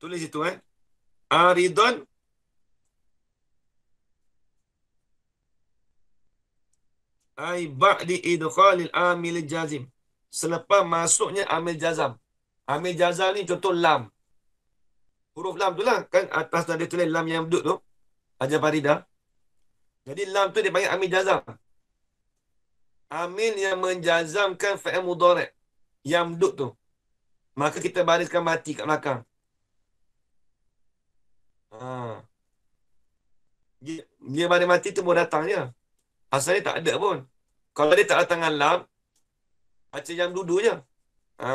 Tulis situ kan. Aridon. Ai ba'di idkhalil amil jazim. Selepas masuknya amil jazam. Amil jazam ni contoh lam. Huruf lam tu lah kan atas tadi tulis lam yang duduk tu. Ajar Farida. Jadi lam tu dipanggil amil jazam. Amil yang menjazamkan fa'il mudhari' yang duduk tu. Maka kita bariskan mati kat belakang. Ha. Dia, dia baris mati tu mau datang je. Asalnya tak ada pun. Kalau dia tak datang dengan lam, macam jam dudu je. Ha.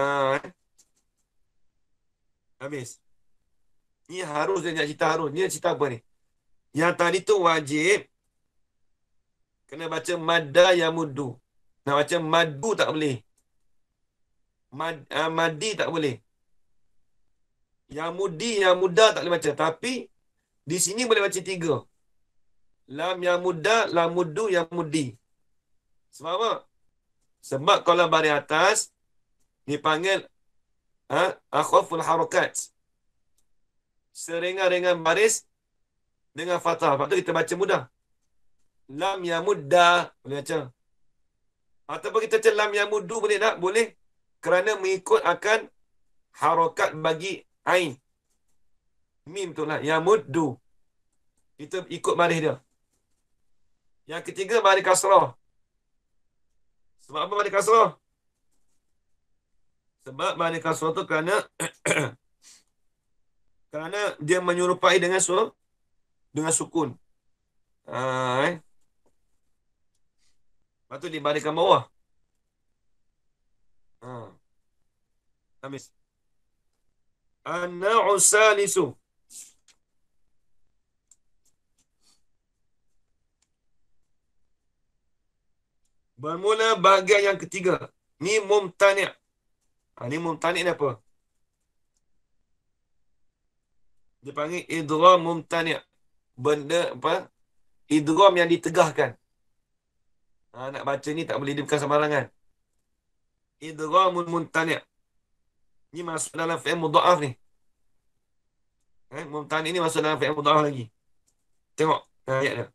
Habis. Ni harus dia nak cerita harus. Ni cerita apa ni? Yang tadi tu wajib kena baca madda yang mudu. Nak baca madu tak boleh. Mad, uh, ah, madi tak boleh. Yang mudi, yang muda tak boleh baca. Tapi, di sini boleh baca tiga. Lam yang muda, lam mudu, yang mudi. Sebab apa? Sebab kalau bari atas dipanggil ha, ah, akhoful harukat. Seringan-ringan baris dengan fatah. Lepas tu kita baca mudah. Lam yang muda. Boleh baca. Ataupun kita baca lam yang mudu boleh tak? Boleh kerana mengikut akan harokat bagi ain. Mim tu lah. Yamuddu. Kita ikut marih dia. Yang ketiga, marih kasrah. Sebab apa marih kasrah? Sebab marih kasrah tu kerana kerana dia menyerupai dengan suruh dengan sukun. Ha, eh? Lepas tu dia bawah. Ah. Amis. An-na'u salisu. Bermula bahagian yang ketiga. Ni mumtani' ha, Ni mumtani' ni apa? Dia panggil idram mumtani' Benda apa? Idram yang ditegahkan. Ha, nak baca ni tak boleh dia bukan sembarangan idghamul muntani eh, ni masuk dalam fi'il mudhaf ni eh muntani ni masuk dalam fi'il mudhaf lagi tengok ayat dia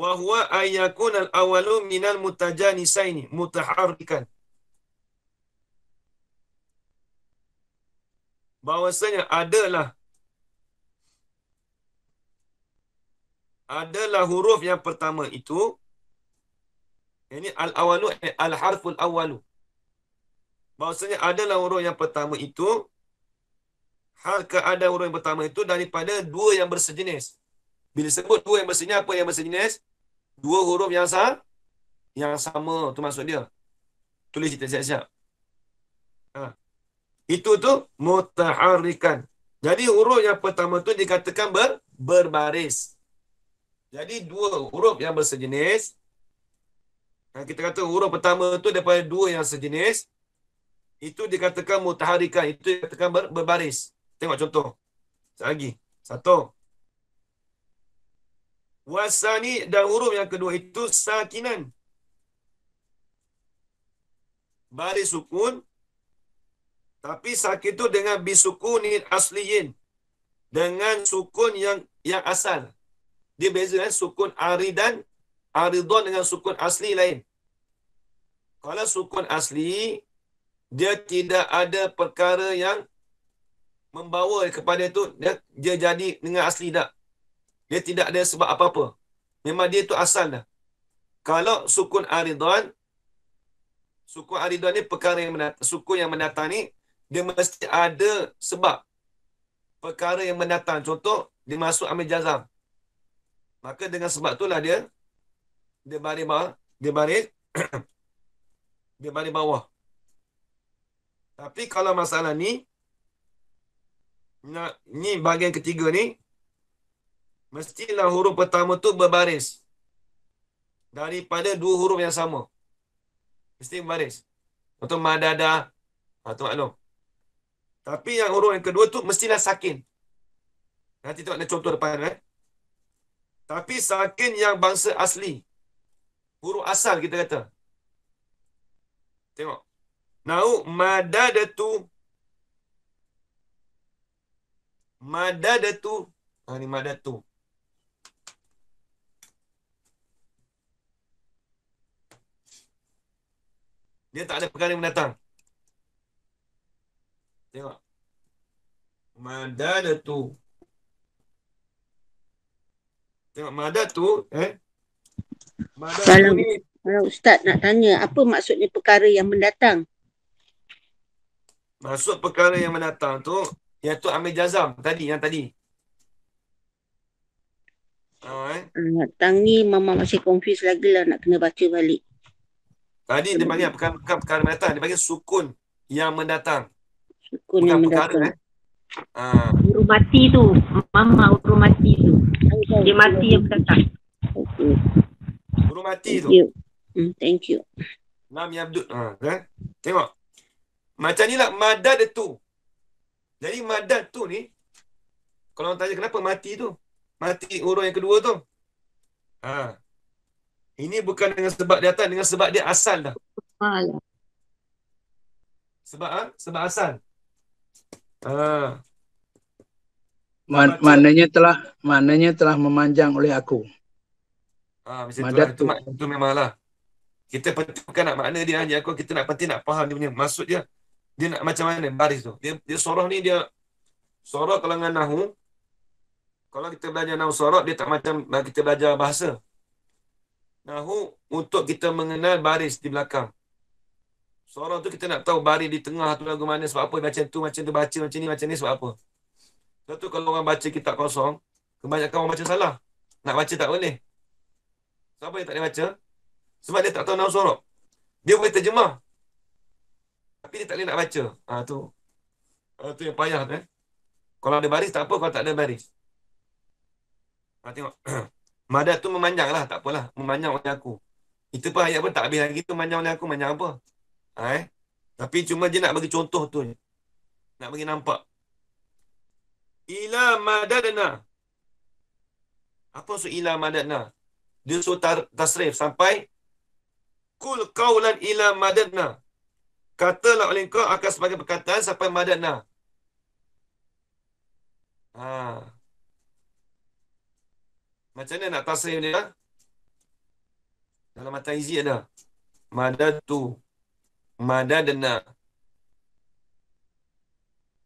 wa huwa ay yakuna al awwalu min al mutajanisaini mutaharrikan bahwasanya adalah adalah huruf yang pertama itu ini al-awalu eh, al-harful awalu. Maksudnya adalah huruf yang pertama itu hal ke ada huruf yang pertama itu daripada dua yang bersejenis. Bila sebut dua yang bersejenis apa yang bersejenis? Dua huruf yang sama yang sama tu maksud dia. Tulis kita siap-siap. Ha. Itu tu mutaharrikan. Jadi huruf yang pertama tu dikatakan ber, berbaris. Jadi dua huruf yang bersejenis kita kata huruf pertama tu daripada dua yang sejenis itu dikatakan mutaharikan itu dikatakan ber berbaris tengok contoh satu lagi satu wasani dan huruf yang kedua itu sakinan baris sukun tapi sakit itu dengan bisukunin asliin, dengan sukun yang yang asal dia beza eh? sukun ari dan aridon dengan sukun asli lain. Kalau sukun asli, dia tidak ada perkara yang membawa kepada itu, dia, dia jadi dengan asli tak. Dia tidak ada sebab apa-apa. Memang dia itu asal dah. Kalau sukun aridon, sukun aridon ni perkara yang mendatang, sukun yang mendatang ni, dia mesti ada sebab perkara yang mendatang. Contoh, dia masuk ambil jazam. Maka dengan sebab itulah dia dia baring bawah, dia baring dia baring bawah. Tapi kalau masalah ni nak ni bahagian ketiga ni mestilah huruf pertama tu berbaris daripada dua huruf yang sama. Mesti berbaris. Contoh madada atau maklum. Tapi yang huruf yang kedua tu mestilah sakin. Nanti tengok ada contoh depan eh. Tapi sakin yang bangsa asli. Huruf asal kita kata. Tengok. Nau madadatu. Madadatu. Ha, ni madadatu. Dia tak ada perkara yang mendatang. Tengok. Madadatu. Tengok madadatu. Eh? Kalau, kalau Ustaz nak tanya, apa maksudnya perkara yang mendatang? Maksud perkara yang mendatang tu, yang tu ambil jazam tadi, yang tadi. Alright. Datang ni mama masih confuse lagi lah nak kena baca balik. Tadi dia panggil bukan, perkara perkara mendatang, dia panggil sukun yang mendatang. Sukun bukan yang mendatang. Perkara, eh? Uh. mati tu Mama huruf mati tu Dia mati yang mendatang Burung mati thank tu. You. thank you. Lam hmm, Abdul. Ha, kan? Tengok. Macam ni lah madad tu. Jadi madad tu ni, kalau orang tanya kenapa mati tu? Mati urung yang kedua tu. Ha. Ini bukan dengan sebab dia datang, dengan sebab dia asal dah. Sebab ha? Sebab asal. Ha. Man, maknanya telah mananya telah memanjang oleh aku. Ah, macam tu, lah. tu. Itu memang lah. Kita bukan nak makna dia hanya aku. Kita nak penting nak faham dia punya. Maksud dia. Dia nak macam mana baris tu. Dia, dia sorah ni dia. soroh kalau dengan Nahu. Kalau kita belajar Nahu soroh, Dia tak macam ah, kita belajar bahasa. Nahu untuk kita mengenal baris di belakang. Soroh tu kita nak tahu baris di tengah tu lagu mana. Sebab apa macam tu. Macam tu baca macam ni. Macam ni sebab apa. Sebab tu kalau orang baca kitab kosong. Kebanyakan orang baca salah. Nak baca tak boleh. Siapa yang tak boleh baca? Sebab dia tak tahu enam sorok. Dia boleh terjemah. Tapi dia tak boleh nak baca. Ha, tu. Ha, tu yang payah. Eh? Kalau ada baris, tak apa. Kalau tak ada baris. Ha, tengok. Madat tu memanjang lah. Tak apalah. Memanjang oleh aku. Itu pun ayat pun tak habis lagi tu. Memanjang oleh aku. Memanjang apa? Ha, eh? Tapi cuma dia nak bagi contoh tu. Nak bagi nampak. Ila madadna. Apa maksud ila madadna? dia suruh tar, tasrif sampai kul kaulan ila madadna katalah oleh kau akan sebagai perkataan sampai madadna ha. macam mana nak tasrif ni ha? dalam mata izi ada madad tu madadna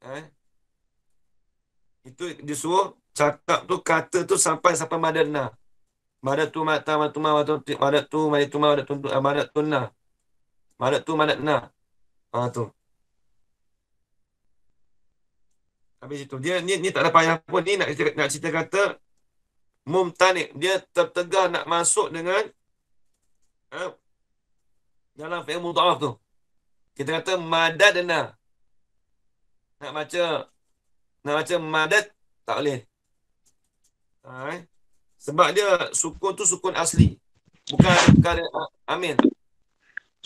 ha? itu disuruh cakap tu kata tu sampai sampai madadna Madat tu mata madat tu madat tu madat tu madat tu madat ah, tu madat tu na. Madat tu madat na. Ah tu. Habis itu dia ni ni tak ada payah pun ni nak cerita, nak cerita kata mumtani dia tertegah nak masuk dengan eh, dalam fi'il mudhaf tu. Kita kata madat na. Nak baca nak baca madat tak boleh. Alright sebab dia sukun tu sukun asli bukan bukan amin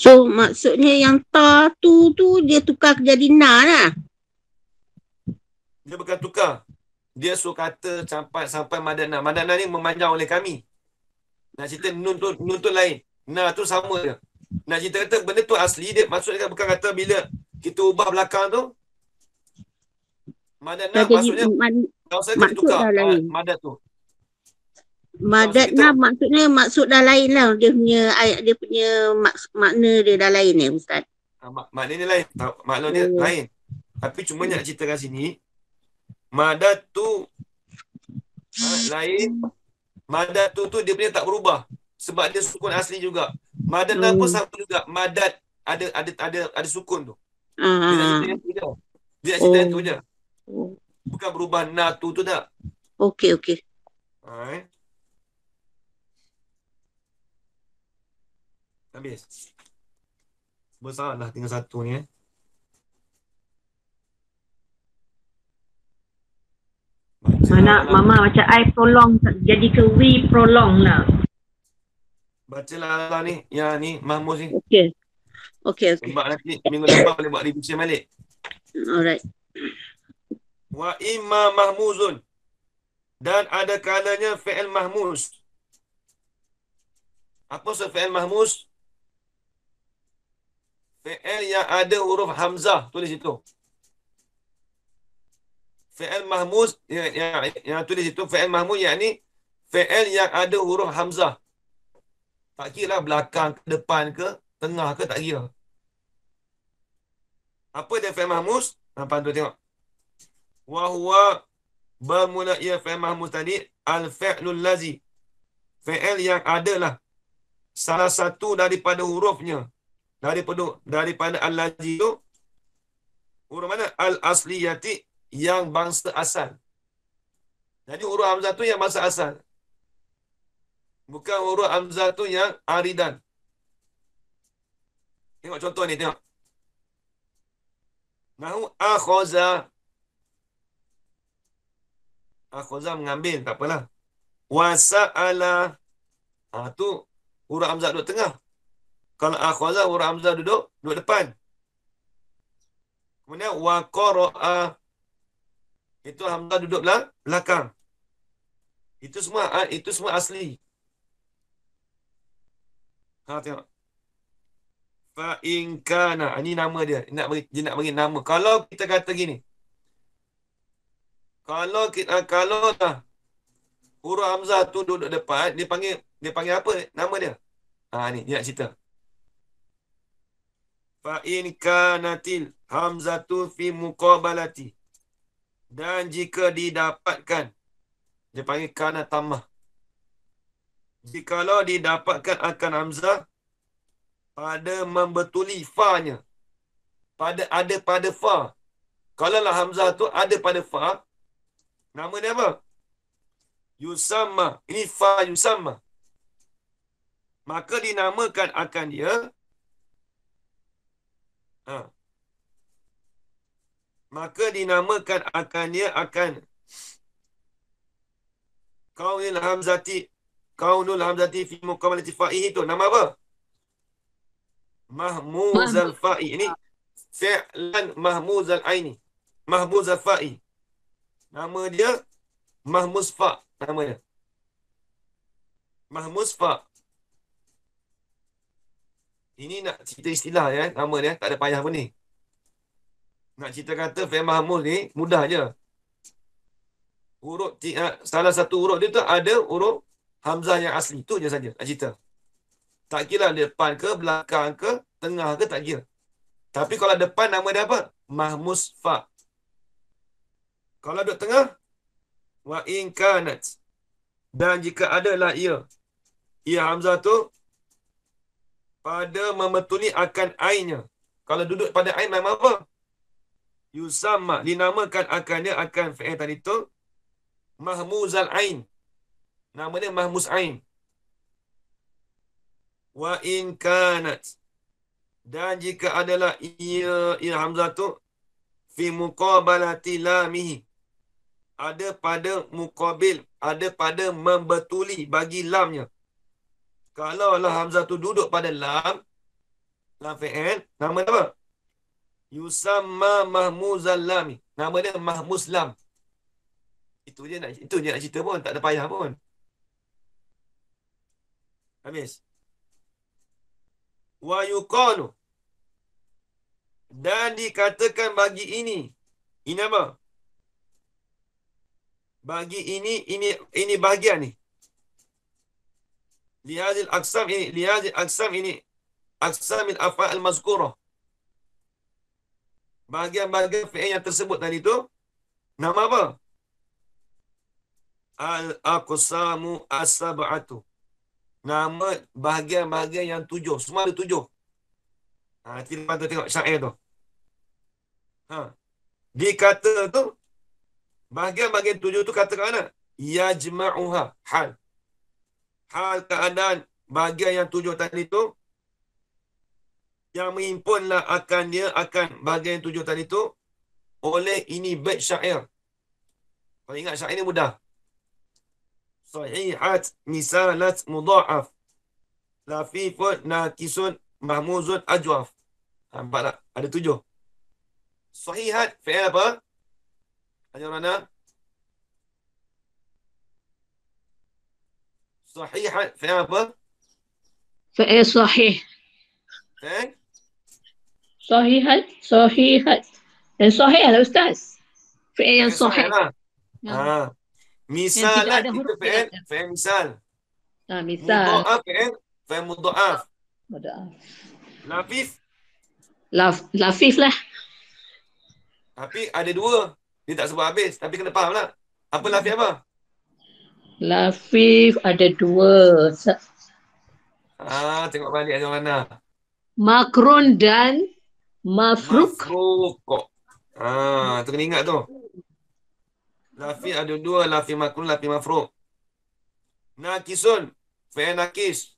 so maksudnya yang ta tu tu dia tukar jadi na lah dia bukan tukar dia suruh kata sampai sampai madana madana ni memanjang oleh kami nak cerita nun tu nun tu lain na tu sama dia nak cerita kata benda tu asli dia maksudnya bukan kata bila kita ubah belakang tu madana maksudnya man- kau saya tukar ah, madat tu Madatna oh, maksudnya maksud dah lain lah dia punya ayat dia punya mak, makna dia dah lain ni eh, Ustaz. Ah, mak, makna dia lain. Makna dia hmm. Oh. lain. Tapi cuma nak cerita kat sini madat tu ha, lain madat tu tu dia punya tak berubah sebab dia sukun asli juga. Madat lah hmm. pun sama juga. Madat ada ada ada ada sukun tu. Hmm. Dia nak cerita yang Dia cerita tu oh. je. Bukan berubah na tu tu tak. Okey okey. Alright. Habis. Besarlah tinggal satu ni eh. Mana mama baca I prolong jadi ke we prolong lah. Baca lah ni. Ya ni Mahmud ni. Okey. Okey okey. Sebab nanti minggu depan boleh buat revision balik. Alright. Wa imma mahmuzun. Dan ada kalanya fi'il mahmuz. Apa se fi'il mahmuz? Fi'il yang ada huruf Hamzah. Tulis itu. Fi'il mahmuz. Yang, yang, yang tulis itu. Fi'il mahmuz. Yang ni. Fi'il yang ada huruf Hamzah. Tak kira lah belakang ke depan ke. Tengah ke. Tak kira. Apa dia fi'il mahmuz? Nampak tu tengok. Wahuwa. Bermula ia fi'il mahmuz tadi. Al-fi'lul lazi. Fi'il yang adalah. Salah satu daripada hurufnya daripada daripada al-lazi tu huruf mana al-asliyati yang bangsa asal jadi huruf hamzah tu yang bangsa asal bukan huruf hamzah tu yang aridan tengok contoh ni tengok nahu akhaza akhaza mengambil tak apalah wasa'ala ha, tu huruf hamzah duduk tengah kalau akhwaza ah, huruf hamzah duduk duduk depan. Kemudian waqara itu hamzah duduk belakang. Itu semua itu semua asli. Ha tengok. Fa in kana ini nama dia. Dia nak bagi dia nak bagi nama. Kalau kita kata gini. Kalau kita ah, kalau dah huruf hamzah tu duduk depan, dia panggil dia panggil apa nama dia? Ha ni dia nak cerita fa in kanatil hamzatu fi muqabalati dan jika didapatkan dia panggil kana tamah jikalau didapatkan akan hamzah pada membetuli fa-nya pada ada pada fa kalaulah hamzah tu ada pada fa nama dia apa yusamma ini fa yusamma maka dinamakan akan dia Ha. Maka dinamakan akan dia akan Kaunul Hamzati Kaunul Hamzati fi muqamalati fa'ihi tu nama apa? Mahmuzal fa'i. Ini fi'lan mahmuzal aini. Mahmuzal fa'i. Nama dia Mahmuz fa' nama dia. Mahmuz fa' Ini nak cerita istilah ya, nama dia, tak ada payah pun ni. Nak cerita kata Fema Hamul ni, mudah je. Huruf, ah, salah satu huruf dia tu ada huruf Hamzah yang asli. tu je saja nak cerita. Tak kira depan ke, belakang ke, tengah ke, tak kira. Tapi kalau depan nama dia apa? Mahmus Fa. Kalau duduk tengah, Wa'inkanat. Dan jika adalah ia, ia Hamzah tu pada membetuli akan ainya, Kalau duduk pada air nama apa? Yusama dinamakan akannya akan fi'il tadi tu mahmuzal ain. Nama dia mahmuz ain. Wa in kanat dan jika adalah ia ia hamzah tu fi muqabalati lamihi ada pada mukabil ada pada membetuli bagi lamnya Kalaulah Hamzah tu duduk pada lam. Lam fi'il. Nama dia apa? Yusamma Mahmuzal Lami. Nama dia Mahmuz Lam. Itu je nak, itu je nak cerita pun. Tak ada payah pun. Habis. Wa yuqalu. Dan dikatakan bagi ini. Ini apa? Bagi ini, ini ini bahagian ni. لهذه الأقسام إني لهذه الأقسام إني أقسام الأفعال المذكورة bahagian bahagian fi'il yang tersebut tadi tu nama apa al aqsamu asab'atu nama bahagian-bahagian yang tujuh semua ada tujuh ha tiba tu tengok syair tu ha dikata tu bahagian-bahagian tujuh tu kata kat mana yajma'uha hal hal keadaan bahagian yang tujuh tadi itu, yang mengimpunlah akan dia akan bahagian tujuh tadi itu oleh ini bait syair. Kau ingat syair ini mudah. Sahihat misalat mudha'af. Lafifun nakisun mahmuzun ajwaf. Nampak tak? Ada tujuh. Sahihat fi'il apa? Ajaran صحيحا في apa? في ايه صحيح؟ ايه؟ صحيحا صحيحا صحيح يا استاذ في ايه صحيح؟ اه مثال في ايه؟ في مثال؟ اه مثال مضاعف في مضاعف مضاعف لفيف لفيف له Tapi ada dua. Dia tak sebut habis. Tapi kena faham lah. Apa lafif apa? Lafif ada dua. Ah, tengok balik ada mana. Makron dan Mafruk. Mafruk. Ah, tu kena ingat tu. Lafif ada dua, Lafif makrun, Lafif mafruk. Nakisun, fa'il nakis.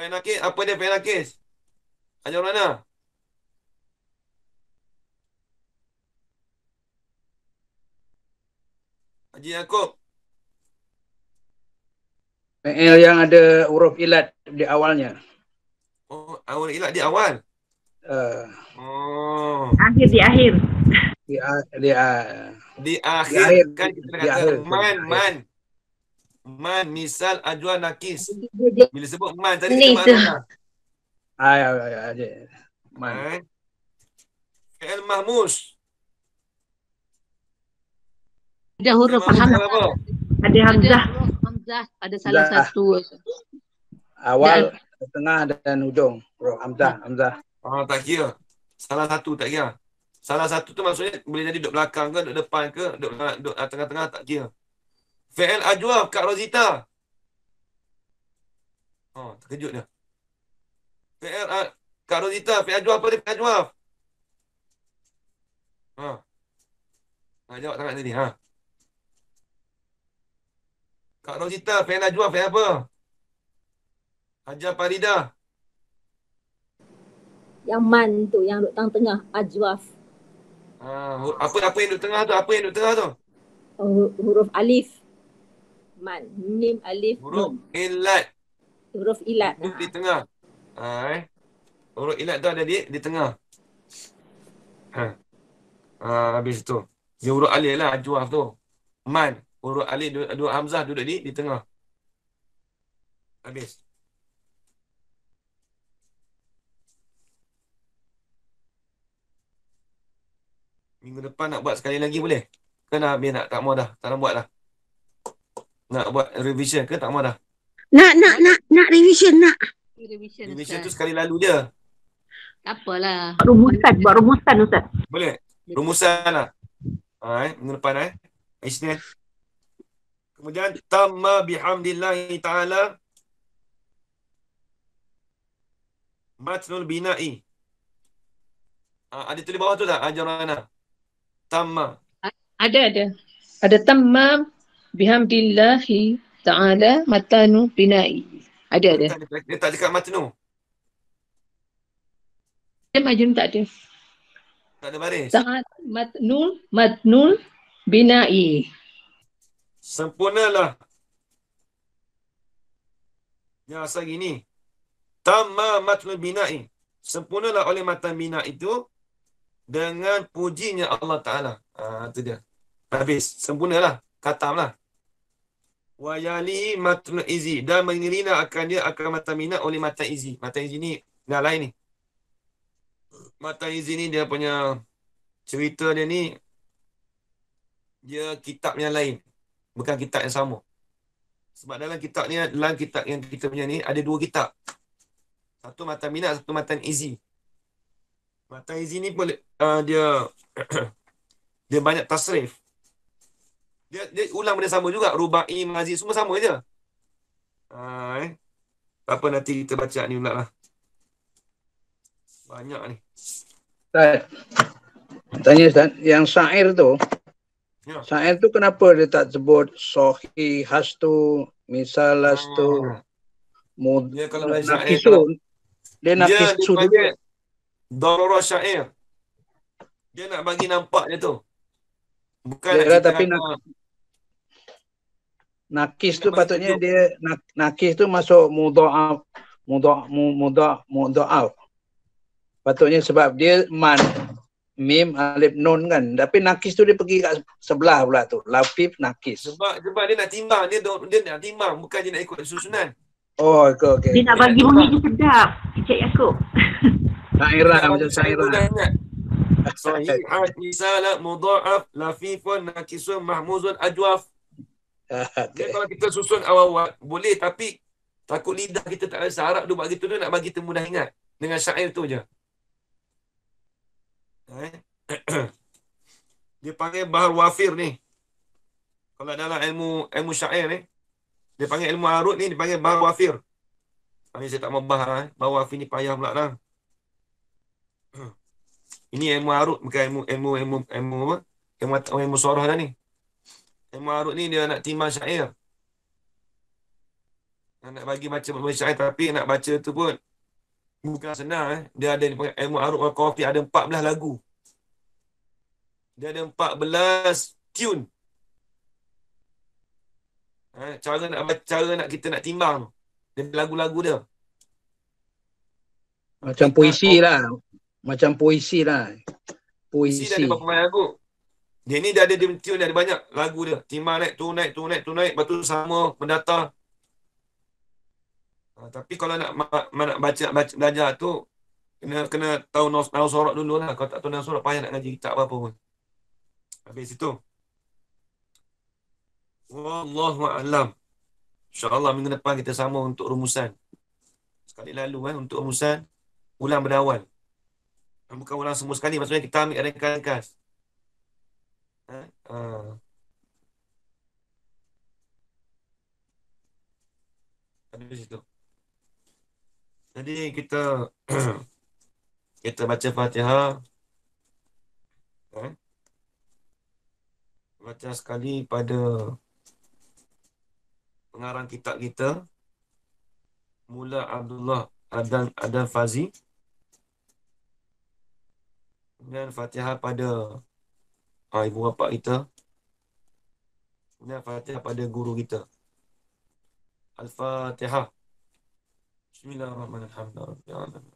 apa dia fa'il nakis? Ada mana? Haji Yaakob. PL yang ada huruf ilat di awalnya. Oh, awal ilat di awal. Uh, oh. Akhir di akhir. Di a, di a, di akhir, di akhir kan kita di kata man man. Man misal ajwa nakis. Bila sebut man tadi Ini kita mana? Ay ay ay ay. Man. Eh. PL Mahmus. Ada huruf hamzah. Ada hamzah hamzah pada salah Zah. satu awal dan, tengah dan hujung roh hamzah hamzah oh tak kira salah satu tak kira salah satu tu maksudnya boleh jadi duduk belakang ke duduk depan ke duduk, ah, duduk ah, tengah-tengah tak kira fi'il ajwa kak rozita oh terkejut dia fi'il kak rozita fi'il ajwa apa dia fi'il ajwa ha ha jawab tangan tadi ha Kak Rosita, fan Najwa, fan apa? Hajar Parida. Yang man tu, yang duduk tang tengah, Ajwaf. Ah, apa apa yang duduk tengah tu? Apa yang duduk tengah tu? Oh, huruf alif. Man, nim alif. Huruf mum. ilat. Huruf ilat. Huruf di ha. tengah. Ha, eh. Huruf ilat tu ada di di tengah. Ha. Ha, habis tu. Dia huruf alif lah, Ajwaf tu. Man huruf Ali dua, hamzah duduk di di tengah. Habis. Minggu depan nak buat sekali lagi boleh? Ke nak habis nak? Tak mau dah. Tak nak buat dah. Nak buat revision ke? Tak mau dah. Nak, nak, nak. Nak revision, nak. Revision, revision tu sekali lalu je. Tak apalah. Buat rumusan, buat rumusan Ustaz. Boleh? Rumusan lah. Ha, eh? Minggu depan eh. Isnin. Kemudian tamma bihamdillahi taala matnul binai. Ha, ada tulis bawah tu tak ajarana? Ah, tamma. Ada ada. Ada tamma bihamdillahi taala matanu binai. Ada ada. Dia tak dekat matnu. Dia majun tak ada. Tak ada baris. Saat matnul matnul binai sempurnalah yang asal gini tamma matnul bina'i sempurnalah oleh matan bina itu dengan pujinya Allah Ta'ala ha, itu dia habis sempurnalah katamlah wa yali matnul izi dan mengirina akan dia akan matan bina oleh matan izi matan izi ni dah lain ni matan izi ni dia punya cerita dia ni dia kitab yang lain bukan kitab yang sama. Sebab dalam kitab ni, dalam kitab yang kita punya ni, ada dua kitab. Satu mata Minat, satu mata Izi. Mata Izi ni boleh uh, dia dia banyak tasrif. Dia, dia ulang benda sama juga. Rubai, Mazi, semua sama je. Uh, eh. apa nanti kita baca ni pula lah. Banyak ni. Tanya Ustaz, yang syair tu, Ya. Sa'il tu kenapa dia tak sebut sohi hastu misal hastu hmm. mud dia kalau ya, nak kisuh, dia nak kisuh dia darara syair dia nak bagi nampak dia tu bukan dia nak tapi nak nakis tu patutnya tu. dia nak nakis tu masuk mudhaaf mudhaaf mudhaaf mudhaaf patutnya sebab dia man mim alif nun kan tapi nakis tu dia pergi kat sebelah pula tu lafif nakis sebab sebab dia nak timbang dia dia nak timbang bukan dia nak ikut susunan oh okey okay. dia nak bagi dia bunyi dia sedap cik yakub saira macam saira Sahih risalah mudha'af lafifun nakisun mahmuzun ajwaf ah, okay. kalau kita susun awal-awal boleh tapi takut lidah kita tak rasa harap dia buat gitu tu nak bagi kita mudah ingat dengan syair tu je. Eh? dia panggil bahar wafir ni. Kalau dalam ilmu ilmu syair ni, dia panggil ilmu arut ni, dia panggil bahar wafir. Ini saya tak mau bahar. Eh. Bahar wafir ni payah pula lah. ini ilmu arut, bukan ilmu, ilmu, ilmu, ilmu apa? Ilmu, ilmu, ilmu suara dah ni. Ilmu arut ni dia nak timah syair. Nak bagi baca-baca syair tapi nak baca tu pun bukan senang eh. Dia ada ni ilmu Aruk Al-Qawfi ada empat belas lagu. Dia ada empat belas tune. Ha, cara nak cara nak kita nak timbang dia lagu-lagu dia. Macam puisi lah. Macam puisi lah. Puisi. Puisi dah ada berapa lagu. Dia ni dah ada dia tune dia ada banyak lagu dia. Timbang naik, tu naik, tu naik, tu naik. Lepas tu sama mendata Ah, tapi kalau nak nak baca nak baca, belajar tu kena kena tahu nasorat surat dululah. Kalau tak tahu nasorat payah nak ngaji kitab apa pun. Habis itu. Wallahu a'lam. Insya-Allah minggu depan kita sama untuk rumusan. Sekali lalu kan untuk rumusan ulang berawal. Bukan ulang semua sekali maksudnya kita ambil ringkas-ringkas. Ha? Eh, ah. Ha. Habis itu. Jadi kita kita baca Fatihah. Eh? Baca sekali pada pengarang kitab kita. Mula Abdullah Adan Adan Fazi. Kemudian Fatihah pada ah, ibu bapa kita. Kemudian Fatihah pada guru kita. Al-Fatihah. بسم الله الرحمن الرحيم الحمد لله رب العالمين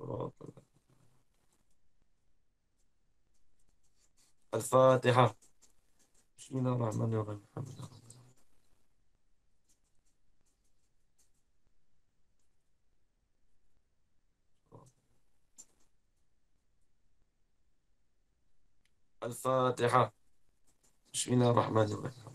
الرحمن الرحيم الفاتحة بسم الله الرحمن الرحيم الحمد لله رب العالمين الفاتحة بسم الله الرحمن الرحيم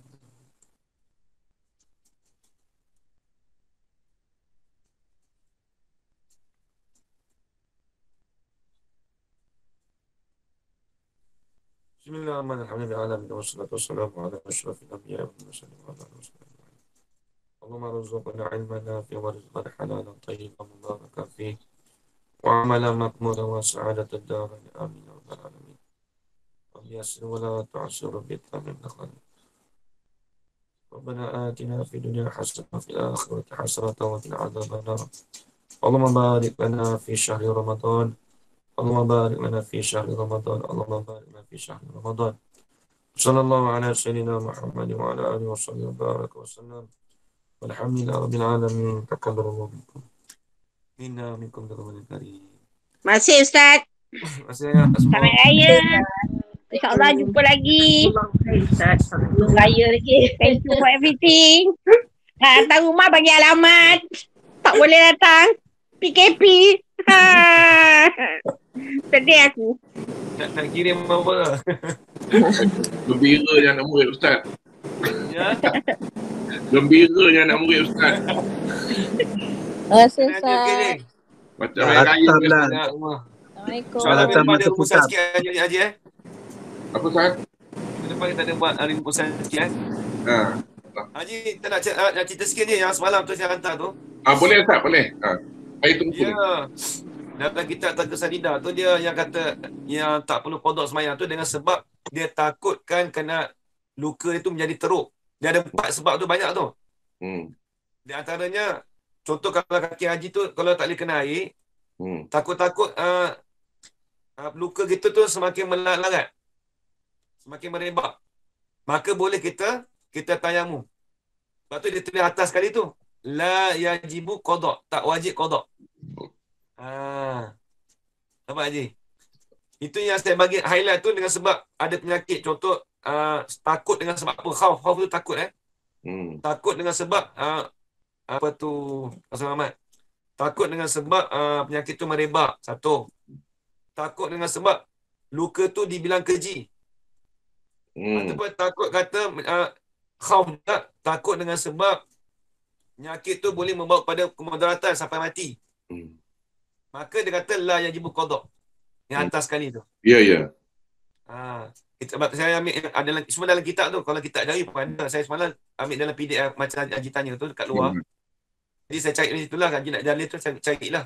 بسم الله الرحمن الرحيم العالمين والصلاة والسلام على أشرف الأنبياء والمرسلين وعلى آله وصحبه أجمعين اللهم ارزقنا علما نافعا ورزقا حلالا طيبا مباركا فيه وعملا مقبولا وسعادة الدارين آمين يا رب العالمين رب يسر ولا تعسر بإتمام خير ربنا آتنا في الدنيا حسنة وفي الآخرة حسنة وقنا عذاب النار اللهم بارك لنا في شهر رمضان اللهم بارك لنا في شهر رمضان اللهم بارك لنا في شهر رمضان صلى الله على سيدنا محمد وعلى اله وصحبه وبارك وسلم والحمد لله رب العالمين تقبل الله منكم منا منكم رمضان الكريم Masih Ustaz Selamat Raya InsyaAllah jumpa lagi Selamat Raya lagi Thank you for everything ha, Atas rumah bagi alamat Tak boleh datang PKP ha. Sedih aku. Tak, tak kirim apa-apa. Gembira yang nak murid Ustaz. Ya? Gembira yang nak murid Ustaz. kasih. Ustaz. Macam raya kaya. Lah. Assalamualaikum. Assalamualaikum. Pada Ustaz sikit Haji, Haji eh. Apa Ustaz? Kenapa kita ada buat hari Ustaz sikit eh? Ha. Haji, tak nak cerita, nak cerita sikit ni yang semalam tu saya hantar tu. Ah boleh tak, boleh. Ha. Saya tunggu. Ya dalam kitab Tata Sadida tu dia yang kata yang tak perlu kodok semayang tu dengan sebab dia takutkan kena luka itu menjadi teruk. Dia ada empat sebab tu banyak tu. Hmm. Di antaranya, contoh kalau kaki haji tu kalau tak boleh air, hmm. takut-takut uh, uh, luka gitu tu semakin melarat. Semakin merebak. Maka boleh kita kita tayamu. Lepas tu dia tulis atas sekali tu. La yajibu kodok. Tak wajib kodok. Ah. Apa Haji? Itu yang saya bagi highlight tu dengan sebab ada penyakit contoh uh, takut dengan sebab apa? Khauf, khauf tu takut eh. Hmm. Takut dengan sebab uh, apa tu Rasul Muhammad? Takut dengan sebab uh, penyakit tu merebak. Satu. Takut dengan sebab luka tu dibilang keji. Hmm. Ataupun takut kata uh, khauf tak takut dengan sebab penyakit tu boleh membawa kepada kemudaratan sampai mati. Hmm. Maka dia kata la yang jibu kodok. Yang atas sekali tu. Ya, ya. Ha. Sebab saya ambil ada dalam, semua dalam kitab tu. Kalau kitab dari mana. Saya semalam ambil dalam PDF macam Haji tanya tu dekat luar. Hmm. Jadi saya cari dari situ lah. Haji kan, nak dalil tu saya cari lah.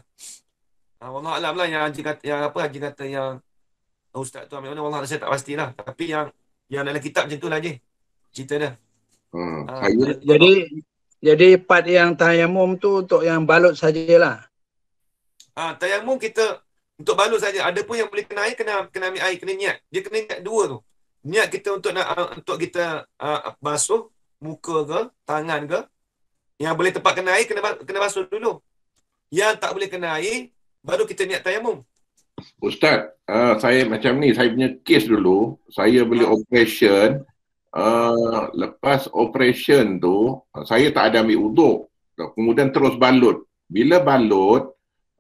Ah, ha, Wallah alam lah yang Haji kata, yang apa Haji kata yang Ustaz tu ambil mana. Wallah saya tak pasti lah. Tapi yang yang dalam kitab macam tu lah je. Cerita dia. Hmm. Ah, jadi, jadi jadi part yang tayamum tu untuk yang balut sajalah. Ha, tayamum kita untuk balut saja. Ada pun yang boleh kena air, kena, kena ambil air, kena niat. Dia kena niat dua tu. Niat kita untuk nak uh, untuk kita uh, basuh muka ke, tangan ke. Yang boleh tempat kena air, kena, kena basuh dulu. Yang tak boleh kena air, baru kita niat tayamum. Ustaz, uh, saya macam ni, saya punya kes dulu. Saya beli ha. operation. Uh, lepas operation tu, saya tak ada ambil uduk. Kemudian terus balut. Bila balut,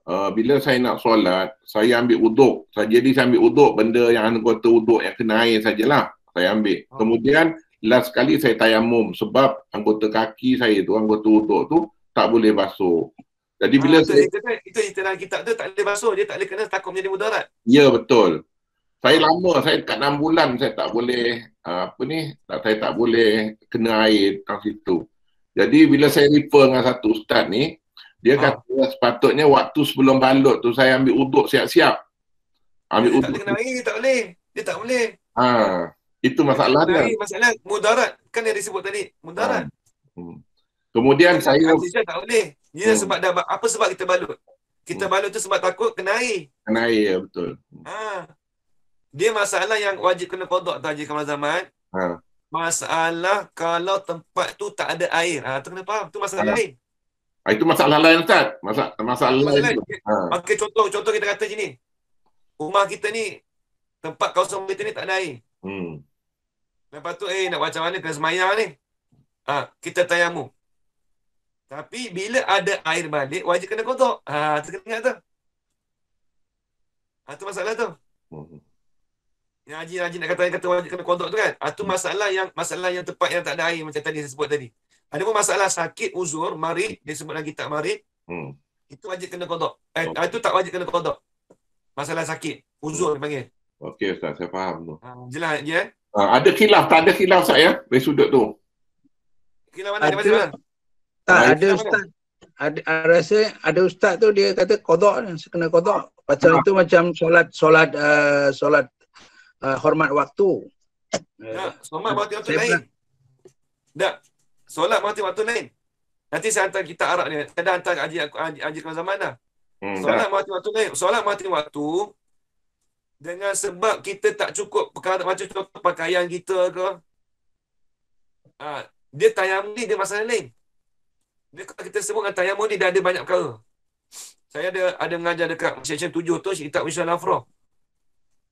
uh, bila saya nak solat, saya ambil uduk. Saya jadi saya ambil uduk benda yang anggota uduk yang kena air sajalah. Saya ambil. Oh. Kemudian last sekali saya tayamum sebab anggota kaki saya tu, anggota uduk tu tak boleh basuh. Jadi bila ha, saya... Itu, itu, kita dalam kitab tu tak boleh basuh, dia tak boleh kena takut menjadi mudarat. Ya, betul. Saya lama, saya kat 6 bulan saya tak boleh ah, apa ni, tak, saya tak boleh kena air kat situ. Jadi bila saya refer dengan satu ustaz ni, dia ha. kata sepatutnya waktu sebelum balut tu saya ambil uduk siap-siap. Ambil uduk. Tak kena air, dia tak boleh. Dia tak boleh. Ah, ha. itu masalah dia. Air, masalah mudarat. Kan dia disebut tadi, mudarat. Ha. Hmm. Kemudian dia saya... Tak, saya boleh. Dia ya, hmm. sebab dah, apa sebab kita balut? Kita hmm. balut tu sebab takut kena air. Kena air, ya betul. Ha. Dia masalah yang wajib kena kodok tu Haji Kamal Zaman. Ha. Masalah kalau tempat tu tak ada air. Ha, tu kena faham. Tu masalah ha. lain. Ha, itu masalah lain Ustaz. Masalah, masalah lain. lain. Ha. Pakai contoh. Contoh kita kata macam ni. Rumah kita ni, tempat kawasan kita ni tak ada air. Hmm. Lepas tu, eh nak macam mana? Kena semayang ni. Ha, kita tayamu. Tapi bila ada air balik, wajib kena kotor. Ha, tu kena ingat tu. Ha, tu masalah tu. Hmm. Yang haji-haji nak kata, kata wajib kena kotor tu kan? Ha, tu masalah yang masalah yang tempat yang tak ada air macam tadi saya sebut tadi. Hmm. Ada pun masalah sakit uzur, marid, dia sebut lagi tak marid. Hmm. Itu wajib kena kodok. Eh, okay. Oh. Ah, itu tak wajib kena kodok. Masalah sakit. Uzur hmm. panggil. Okey Ustaz, saya faham tu. Ha, jelas je. Ya? Ha, ada khilaf, tak ada khilaf saya dari sudut tu. Khilaf mana? Ada, mana? Tak, ha, ada Ustaz. Mana? ada rasa ada ustaz tu dia kata qada kena qada pasal ha. itu macam solat solat uh, solat uh, hormat waktu. Ya, solat waktu lain. Tak solat mati waktu lain. Nanti saya hantar kita Arab ni. Saya dah hantar Haji Haji, Haji Kamal Zaman dah. Hmm, solat mati waktu lain. Solat mati waktu dengan sebab kita tak cukup perkara macam contoh pakaian kita ke. Ha, dia tayamum ni dia masalah lain. Dia kalau kita sebut dengan tayamum ni dah ada banyak perkara. Saya ada ada mengajar dekat session 7 tu kita Musa Lafro.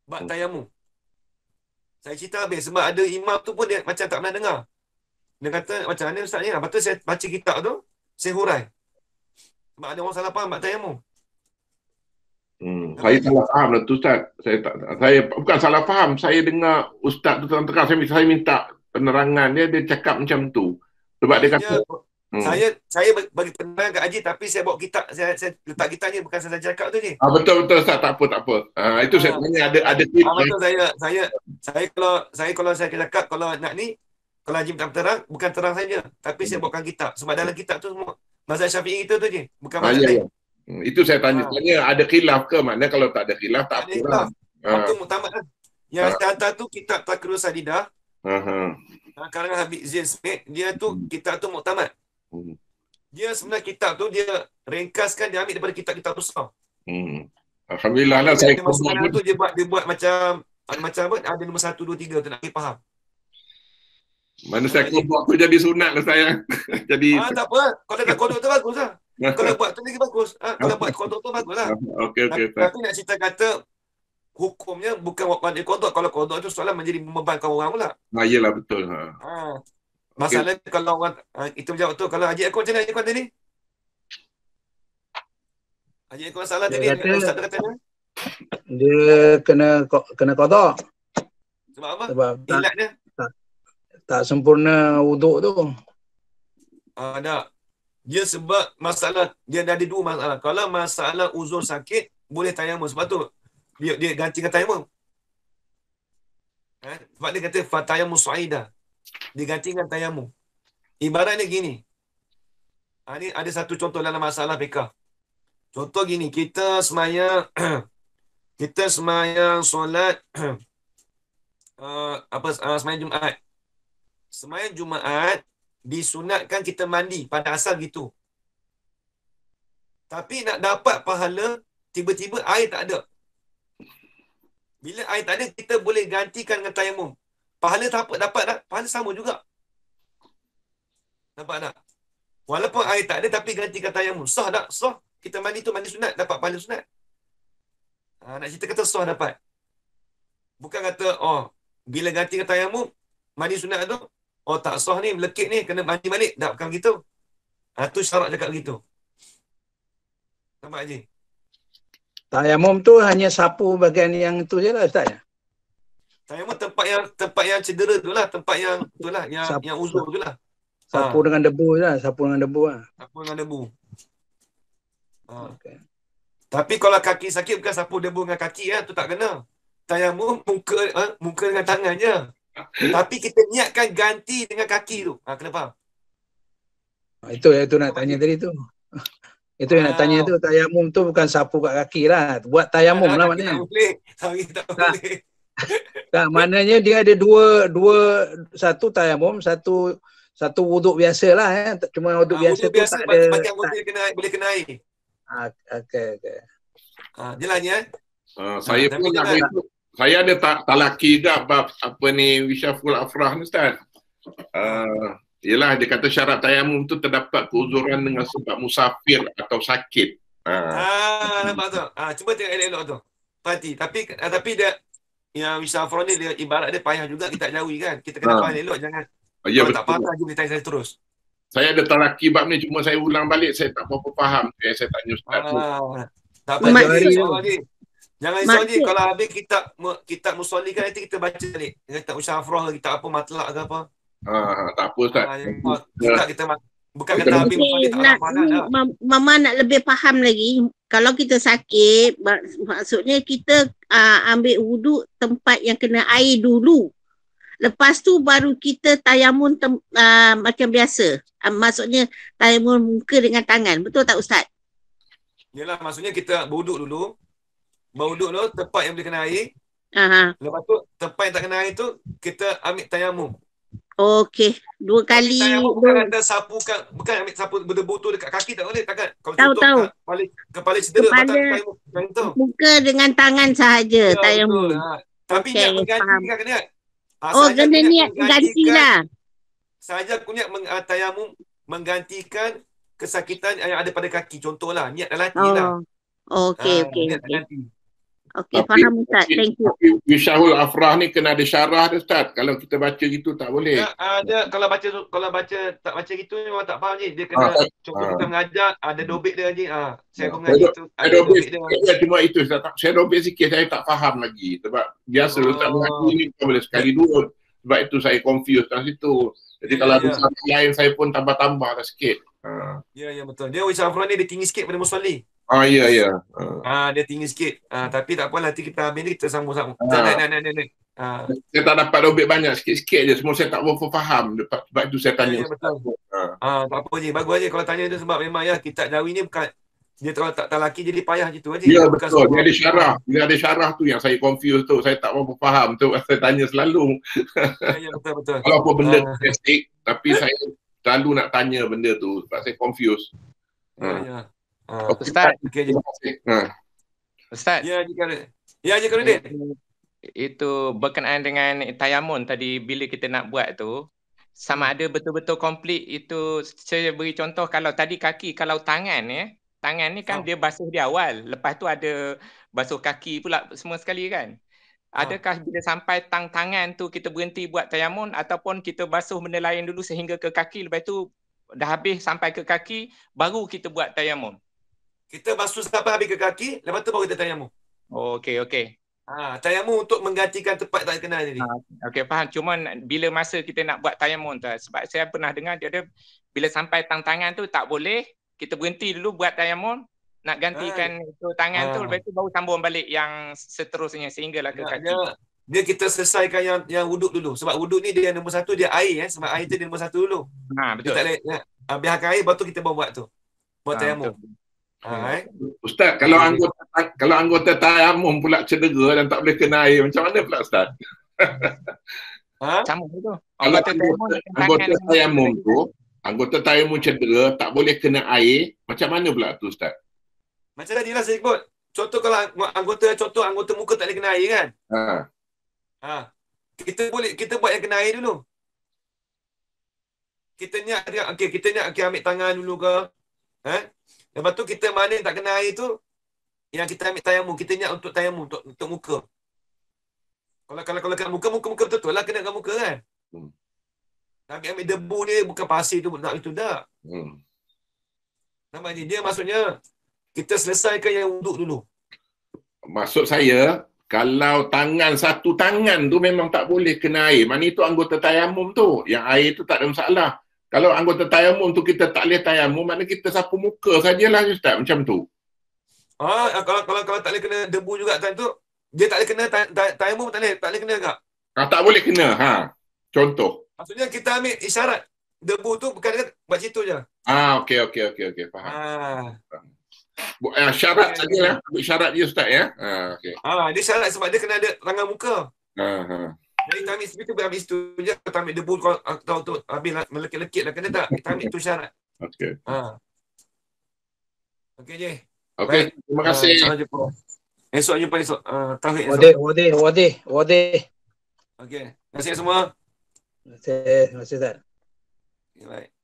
Bab hmm. tayamum. Saya cerita habis sebab ada imam tu pun dia macam tak pernah dengar. Dia kata, macam mana Ustaz ni? Lepas tu saya baca kitab tu, saya hurai. Sebab ada orang salah faham bab tayamum. Hmm, saya salah faham lah tu Ustaz. Saya tak, saya bukan salah faham. Saya dengar Ustaz tu terang-terang. Saya, saya minta penerangan dia, dia cakap macam tu. Sebab dia kata, Hmm. Saya saya bagi penerangan kat Haji tapi saya bawa kitab saya, saya letak kitab ni bukan saya cakap tu ni. Ah betul betul Ustaz tak apa tak apa. Ah itu ah, saya tanya ada ada tip. Ah, betul saya saya saya kalau saya kalau saya cakap kalau nak ni kalau Haji minta terang, bukan terang saja. Tapi saya buatkan kitab. Sebab dalam kitab tu semua. Mazhab Syafi'i kita tu je. Bukan ah, ya, mazhab ya. lain. Hmm, itu saya tanya. Ha. Ah. Tanya ada khilaf ke mana? Kalau tak ada khilaf, tak ada khilaf. Ha. Waktu mutamad lah. Yang ha. saya hantar tu kitab Takrul Sadidah. Ha. ha. Karangan Habib Zain Smith. Dia tu, hmm. kitab tu mutamad. Hmm. Dia sebenarnya kitab tu, dia ringkaskan, dia ambil daripada kitab-kitab tu semua. Hmm. Alhamdulillah lah. Saya dia, tu, dia buat, dia buat macam, macam apa? Ada nombor satu, dua, tiga tu nak faham. Mana saya kelompok tu jadi sunat lah saya. jadi ah, tak apa. Kalau nak kodok tu bagus lah. Kalau buat tu lagi bagus. Ha, ah, kalau buat kodok tu bagus lah. okay. okey. Tapi nak cerita kata, hukumnya bukan wakil kodok. Kalau kodok tu soalan menjadi membebankan orang pula. Ah, yelah betul. Ha. ha. Masalah okay. kalau orang, ha, itu menjawab tu. Kalau Haji Eko macam mana Haji Eko tadi? Haji Eko salah tadi. Ustaz kata ni dia kena kena kodok. Sebab apa? Sebab ilat tak sempurna wuduk tu. Ah, tak. Dia sebab masalah, dia ada dua masalah. Kalau masalah uzur sakit, boleh tayamu. Sebab tu, dia, dia gantikan tayamu. Eh? Sebab dia kata, fatayamu su'idah. Dia gantikan tayamu. Ibaratnya gini. Ah, ini ada satu contoh dalam masalah PK. Contoh gini, kita semayang, kita semayang solat, uh, apa uh, semayang Jumaat. Semayang Jumaat disunatkan kita mandi pada asal gitu. Tapi nak dapat pahala, tiba-tiba air tak ada. Bila air tak ada, kita boleh gantikan dengan tayamum. Pahala tak apa, dapat tak? Pahala sama juga. Nampak tak? Walaupun air tak ada, tapi gantikan tayamum. Sah tak? Sah. Kita mandi tu mandi sunat, dapat pahala sunat. Ha, nak cerita kata sah dapat. Bukan kata, oh, bila gantikan tayamum, mandi sunat tu, Oh tak sah ni, melekit ni, kena mandi balik. Tak, bukan begitu. Itu ha, syarat cakap begitu. Nampak Haji? Tayamum tu hanya sapu bagian yang tu je lah Ustaz. Tayamum tempat yang tempat yang cedera tu lah. Tempat yang tu lah. Yang, sapu. yang uzur tu lah. Sapu ha. dengan debu lah. Sapu dengan debu lah. Sapu dengan debu. Ha. Okay. Tapi kalau kaki sakit bukan sapu debu dengan kaki lah. Ya. Tu tak kena. Tayamum muka, ha? muka dengan tangan je. Tapi kita niatkan ganti dengan kaki tu. Ha, kena faham? Ah, itu yang tu nak tanya tadi tu. Itu yang wow. nak tanya tu. Tayamum tu bukan sapu kat kaki lah. Buat tayamum lah maknanya. Tak boleh. Sorry, tak, boleh. Tak, maknanya dia ada dua, dua, satu tayamum, satu satu wuduk biasa lah eh. Cuma wuduk, ah, ha, wuduk biasa, biasa, tak ada. Wuduk biasa boleh kena, boleh kena air. Ah, ha, okay, okay. Ha, jelanya. Uh, eh. saya nah, pun nak ikut saya ada tak talaki juga bab apa ni wishful afrah ni ustaz. Uh, yelah dia kata syarat tayamum tu terdapat keuzuran dengan sebab musafir atau sakit. Uh. Ah, nampak tu. Ah, cuba tengok elok-elok tu. Pati, tapi ah, tapi dia yang wishful ni dia ibarat dia payah juga kita jauhi kan. Kita kena faham uh. elok jangan. Oh, ya, tak patah je dia tanya saya terus. Saya ada talaki bab ni cuma saya ulang balik saya tak apa-apa faham. Eh, saya tanya ustaz. Ah. Tak apa. Oh, Jangan risau ni kalau habis kita kita musolli kan nanti kita baca balik. Kita tak usah afrah lagi tak apa matlaq ke apa. Ah, ah, ah tak apa ustaz. Ah, kita kita bukan kita kata habis musolli tak nak, apa mama nak lebih faham lagi kalau kita sakit mak, maksudnya kita uh, ambil wuduk tempat yang kena air dulu. Lepas tu baru kita tayamun uh, macam biasa. Uh, maksudnya tayamun muka dengan tangan. Betul tak ustaz? Yalah maksudnya kita berwuduk dulu Mau duduk tu tempat yang boleh kena air. Aha. Lepas tu tempat yang tak kena air tu kita ambil tayamum. Okey, dua kali. Tayamum bukan dua. anda sapukan, bukan ambil sapu betul-betul dekat kaki tak boleh takkan. Kalau tahu, tahu. kepala kepala cedera kepala, tayamum tu. Muka dengan tangan sahaja ya, tayamum. Betul, ha. Tapi okay, yang mengganti kan kena. Ha, oh, kena niat gantilah. Sahaja aku niat meng, ah, menggantikan kesakitan yang ada pada kaki contohlah niat dalam hati lah. oh. lah. Okey, okey. Ha, okay, okay. Okey, faham Ustaz. Thank you. Wisyahul Afrah ni kena ada syarah dia Ustaz. Kalau kita baca gitu tak boleh. Ya, uh, kalau baca kalau baca tak baca gitu ni orang tak faham ni. Dia kena ah, cuba ah. kita mengajar ada uh, dobit dia ni. Ah, saya ya, pun mengajar tu. Ada dobit dia. cuma itu Ustaz. Tak, saya dobit sikit saya tak faham lagi. Sebab biasa oh. Ustaz mengaji ni tak boleh sekali dulu. Sebab itu saya confused kat situ. Jadi yeah, kalau ada yeah. Ya. lain saya pun tambah-tambah sikit. Ha. Ya, ya betul. Dia wajah Afro ni dia tinggi sikit pada Musolli. Ah, ya, ya. Ah, ha. ha, yeah. ah dia tinggi sikit. Ah, tapi tak apa nanti kita ambil ni kita sambung-sambung. Ah. Nah, nah, nah, nah, nah. Ah. Saya tak dapat lebih banyak sikit-sikit je semua saya tak berapa faham sebab itu saya ya, tanya. Ya, ya betul. Ha. Ah. ah, tak apa je. Bagus aja kalau tanya tu sebab memang ya kita Jawi ni bukan dia terlalu tak talaki jadi payah gitu aja. Ya betul. Bukan dia ada syarah. Dia ada syarah tu yang saya confuse tu. Saya tak berapa faham tu. Saya tanya selalu. Ya, ya betul betul. Kalau apa benda ah. tapi eh? saya Terlalu nak tanya benda tu sebab saya confused. Ya. Ha. Ya. Ah, Ustaz. Okay, ya. Ha. Ustaz. Ya, Haji Karudin. Ya, Haji Karudin. Itu berkenaan dengan tayamun tadi bila kita nak buat tu sama ada betul-betul komplit itu saya beri contoh kalau tadi kaki kalau tangan ya tangan ni kan oh. dia basuh di awal lepas tu ada basuh kaki pula semua sekali kan Adakah ah. bila sampai tang tangan tu kita berhenti buat tayamun ataupun kita basuh benda lain dulu sehingga ke kaki lepas tu dah habis sampai ke kaki baru kita buat tayamun. Kita basuh sampai habis ke kaki lepas tu baru kita tayamun. Oh, okey okey. Ha, tayamum untuk menggantikan tempat tak kena jadi. Ha, okey faham. Cuma bila masa kita nak buat tayamun tu sebab saya pernah dengar dia ada bila sampai tang tangan tu tak boleh kita berhenti dulu buat tayamun nak gantikan ha. itu tangan ha. tu ah. lepas tu baru sambung balik yang seterusnya sehinggalah ke kaki. Dia, dia kita selesaikan yang yang wuduk dulu sebab wuduk ni dia nombor satu dia air eh sebab air tu dia nombor satu dulu. Ha betul. Kita tak boleh ya, biarkan air baru tu kita buat tu. Buat ha, tayamum. Ha, Ustaz, kalau anggota kalau anggota tayamum pula cedera dan tak boleh kena air, macam mana pula Ustaz? Ha? Sama tu. Kalau anggota, anggota tayamum tu, anggota tayamum cedera, tak boleh kena air, macam mana pula tu Ustaz? Macam tadi lah saya sebut. Contoh kalau anggota contoh anggota muka tak boleh kena air kan? Ha. Ha. Kita boleh kita buat yang kena air dulu. Kita niat okay kita niat okey ambil tangan dulu ke? Ha? Lepas tu kita mana tak kena air tu yang kita ambil tayamum, kita niat untuk tayamum untuk, untuk muka. Kalau kalau kalau kat muka muka muka betul lah kena kat muka kan? Hmm. Ambil, ambil debu ni bukan pasir tu nak itu dah. Hmm. Namanya dia maksudnya kita selesaikan yang wuduk dulu. Maksud saya, kalau tangan satu tangan tu memang tak boleh kena air. Mana itu anggota tayamum tu? Yang air tu tak ada masalah. Kalau anggota tayamum tu kita tak boleh tayamum, mana kita sapu muka sajalah ustaz macam tu. Ah, kalau kalau kalau tak boleh kena debu juga kan tu, dia tak boleh kena tayamum tak boleh, tak boleh kena agak. Ha, ah, tak boleh kena. Ha. Contoh. Maksudnya kita ambil isyarat debu tu bukan dekat buat situ je. Ah, okey okey okey okey, faham. Ah. Ha. Uh, syarat okay. Eh. saja lah. Ambil syarat dia Ustaz ya. Ah, ha, okay. Ha, dia syarat sebab dia kena ada tangan muka. Ha, uh, ha. Uh. Jadi kita ambil, ambil situ je. Kita ambil debu atau tu ambil melekit-lekit lah. Kena tak? Kita ambil tu syarat. Okay. Ha. okey je. Okay. Terima kasih. Uh, jumpa. Esok jumpa esok. Uh, ah, Tahu esok. Wadih, wadih, wadih, wadih. Okay. Terima kasih semua. Terima kasih. Terima kasih Ustaz. Okay, baik.